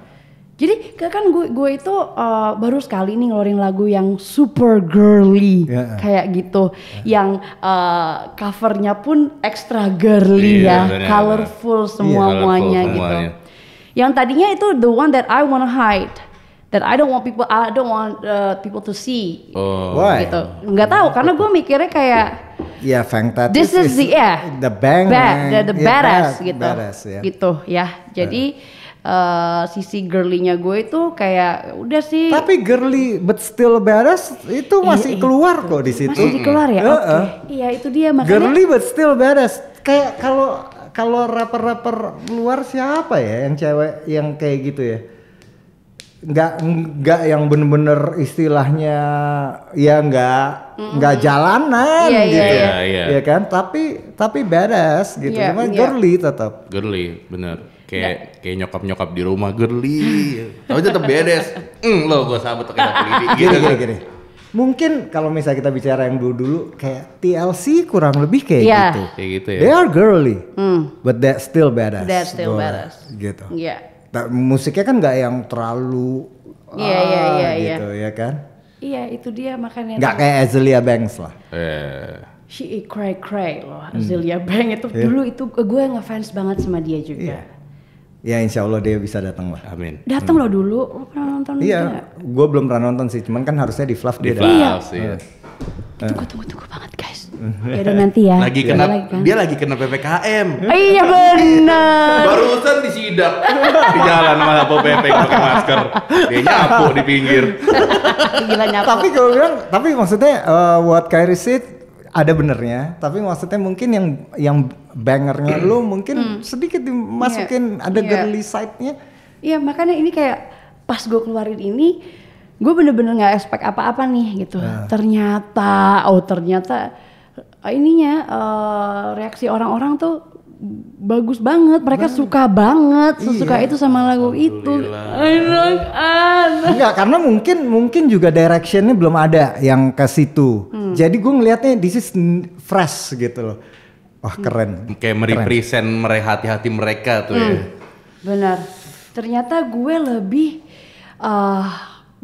jadi kan gue gue itu uh, baru sekali nih ngeluarin lagu yang super girly yeah. kayak gitu, yeah. yang uh, covernya pun extra girly yeah, ya, colorful semua iya, yeah. semuanya yeah. gitu. Semuanya. Yang tadinya itu the one that I wanna hide that I don't want people I don't want uh, people to see. Oh. Why? Gitu. Enggak tahu karena gue mikirnya kayak Ya, yeah, Fang This is, is the yeah, the bang, bad, the, the yeah, badass, bad, gitu. Badass, yeah. Gitu ya. Jadi uh, sisi girly-nya gue itu kayak udah sih. Tapi girly but still badass itu iya, masih iya, keluar iya, kok di situ. Masih keluar ya. Uh -uh. Iya, itu dia makanya. Girly but still badass. Kayak kalau kalau rapper-rapper luar siapa ya yang cewek yang kayak gitu ya? nggak nggak yang bener-bener istilahnya ya nggak mm jalanan yeah, iya, gitu yeah, yeah. ya kan tapi tapi badass gitu yeah, cuma yeah. girly tetap girly bener kayak kayak nyokap nyokap di rumah girly tapi tetap badass mm, lo gue sahabat kayak gitu gini, gini, gitu. gini. mungkin kalau misalnya kita bicara yang dulu dulu kayak TLC kurang lebih kayak yeah. gitu kayak gitu ya they are girly mm. but that still badass that still badass gitu yeah. Nah, musiknya kan nggak yang terlalu yeah, iya, ah, yeah, yeah, gitu yeah. ya kan? Iya yeah, itu dia makanya. Nggak kayak Azealia Banks lah. Yeah. She eh, cry cry loh hmm. Azealia iya. Banks itu yeah. dulu itu eh, gue ngefans banget sama dia juga. Yeah. Ya insya Allah dia bisa datang lah. Amin. Datang hmm. loh dulu. Lo pernah nonton? Iya. Gue belum pernah nonton sih. Cuman kan harusnya di Fluff di dia. Fluff, iya. Uh. Hmm. tunggu-tunggu banget Ya udah nanti ya. Lagi kena iya lagi kan? dia lagi kena PPKM. Oh, iya, iya benar. Barusan disidak di jalan malah bawa PP pakai masker. Dia nyapu di pinggir. Gila nyapu. Tapi kalau bilang, tapi maksudnya uh, buat Kairi said ada benernya, tapi maksudnya mungkin yang yang bangernya lu hmm. mungkin hmm. sedikit iya. dimasukin yeah. ada yeah. girly side-nya. Iya, yeah, makanya ini kayak pas gue keluarin ini gue bener-bener nggak expect apa-apa nih gitu. Nah. Ternyata, oh ternyata Ah, ininya uh, reaksi orang-orang tuh bagus banget mereka nah. suka banget sesuka iya. itu sama lagu itu enggak karena mungkin mungkin juga directionnya belum ada yang ke situ hmm. jadi gue ngelihatnya this is fresh gitu loh wah keren kayak merepresent merehati-hati mereka tuh ya. hmm. ya benar ternyata gue lebih uh,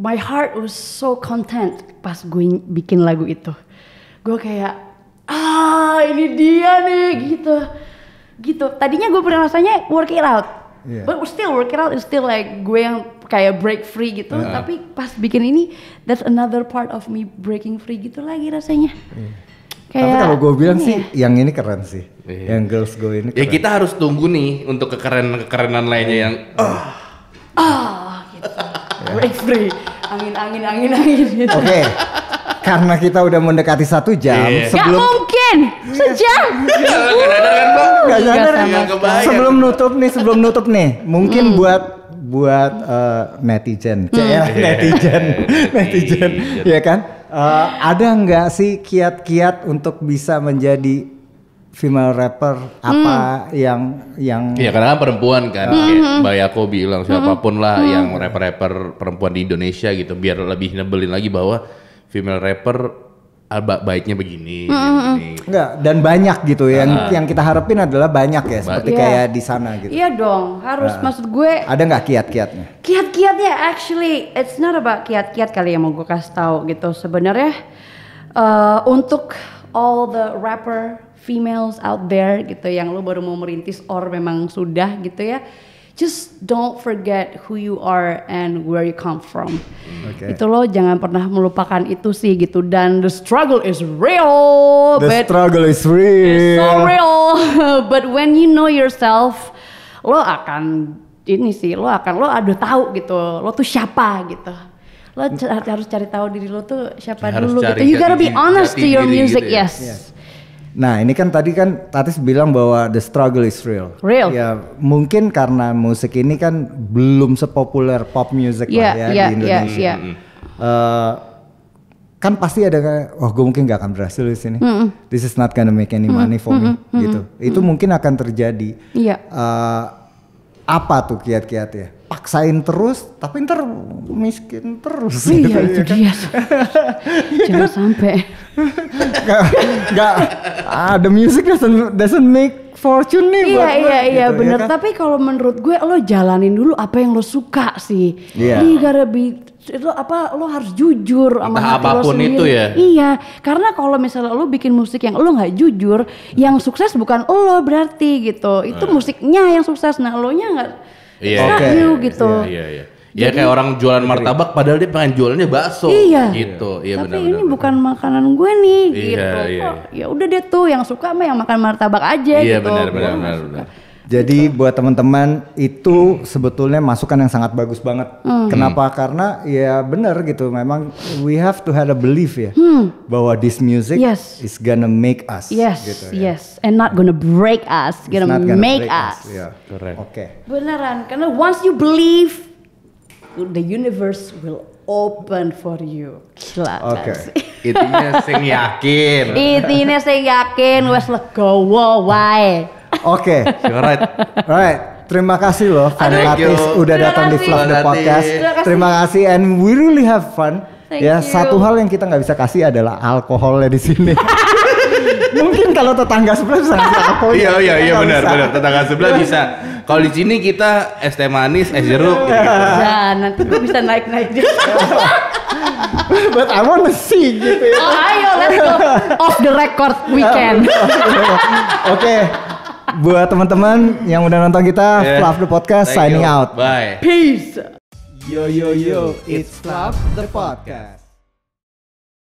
my heart was so content pas gue bikin lagu itu gue kayak ah ini dia nih gitu gitu tadinya gue pernah rasanya work it out Yeah. But still work it out is still like gue yang kayak break free gitu. yeah. Tapi pas bikin ini, that's another part of me breaking free gitu lagi rasanya. Yeah. Kayak Tapi kalau gue bilang sih, ya? yang ini keren sih. iya. Yang girls go ini. Ya, keren. Ya kita harus tunggu nih untuk kekeren kekerenan lainnya yang ah ah gitu. Iya. break free, angin angin angin angin. Gitu. Oke. Okay karena kita udah mendekati satu jam yeah. sebelum Gak mungkin sejam iya, nggak nyadar ya. sebelum nutup nih sebelum nutup nih mungkin mm. buat buat uh, netizen mm. yeah, ya, iya. netizen netizen ya kan uh, ada nggak sih kiat-kiat untuk bisa menjadi female rapper apa hmm. yang yang ya karena kan perempuan kan uh, Mbak Yako bilang hmm. siapapun lah uh, yang rapper-rapper perempuan di Indonesia gitu biar lebih nebelin lagi bahwa female rapper ah, baiknya begini, mm -hmm. begini. Enggak, dan banyak gitu ya. yang ah. yang kita harapin adalah banyak ya seperti yeah. kayak di sana gitu. Iya dong, harus nah. maksud gue. Ada nggak kiat-kiatnya? Kiat-kiatnya actually it's not about kiat-kiat kali yang mau gue kasih tahu gitu. Sebenarnya uh, untuk all the rapper females out there gitu yang lu baru mau merintis or memang sudah gitu ya just don't forget who you are and where you come from. Okay. Itu lo jangan pernah melupakan itu sih gitu dan the struggle is real. The but struggle is real. It's so real. but when you know yourself, lo akan ini sih lo akan lo aduh tahu gitu lo tuh siapa gitu lo harus cari tahu diri lo tuh siapa harus dulu gitu you gotta be honest to your music gitu ya. yes Nah ini kan tadi kan Tatis bilang bahwa the struggle is real. Real. Ya mungkin karena musik ini kan belum sepopuler pop music yeah, lah ya yeah, di Indonesia. Yeah, yeah. Uh, kan pasti ada kayak, oh, gue mungkin gak akan berhasil di sini. Mm -mm. This is not gonna make any money mm -mm, for me, mm -mm, gitu. Mm -mm. Itu mungkin akan terjadi. Yeah. Uh, apa tuh kiat-kiatnya? paksain terus tapi ntar miskin terus iya gitu, itu ya kan? jangan sampai nggak nggak ah the music doesn't doesn't make fortune nih iya buat iya lo, iya gitu, ya bener ya kan? tapi kalau menurut gue lo jalanin dulu apa yang lo suka sih yeah. gara garabi itu apa lo harus jujur sama Entah hati apapun lo sendiri. itu ya. Iya, karena kalau misalnya lo bikin musik yang lo nggak jujur, yang sukses bukan lo berarti gitu. Itu nah. musiknya yang sukses, nah lo nya nggak yeah. Yeah. Okay. you gitu. Yeah, yeah, yeah, Ya Jadi, kayak orang jualan martabak padahal dia pengen jualannya bakso iya, gitu. Iya Tapi benar, ini benar, bukan makanan gue nih iya, gitu. Iya. Oh, ya udah deh tuh yang suka mah yang makan martabak aja iya, gitu. Iya benar benar benar. Jadi gitu. buat teman-teman itu sebetulnya masukan yang sangat bagus banget. Hmm. Kenapa? Karena ya benar gitu. Memang we have to have a belief ya hmm. bahwa this music yes. is gonna make us. Yes, gitu, ya. yes, and not gonna break us. It's gonna, gonna make us. us. Ya. Keren. Oke. Okay. Beneran. Karena once you believe, the universe will open for you. Gila. Oke. Okay. Intinya sing yakin. Intinya sing yakin wes legowo wae. Oke. Okay. Alright. right. Terima kasih loh fanatis udah datang di Fluff the Podcast. Terima, kasih and we really have fun. Thank ya, you. satu hal yang kita nggak bisa kasih adalah alkoholnya di sini. Mungkin kalau tetangga sebelah bisa ngasih alkohol. Iya ya. iya iya benar benar tetangga sebelah iya. bisa. Kalau di sini kita es teh manis, es jeruk. Iya. Ya nanti gue bisa naik naik juga. But I wanna see gitu ya. Oh, ayo let's go off the record weekend. Oke. Okay buat teman-teman yang udah nonton kita yeah. Fluff the Podcast Thank signing you. out. Bye. Peace. Yo yo yo, it's Fluff the Podcast.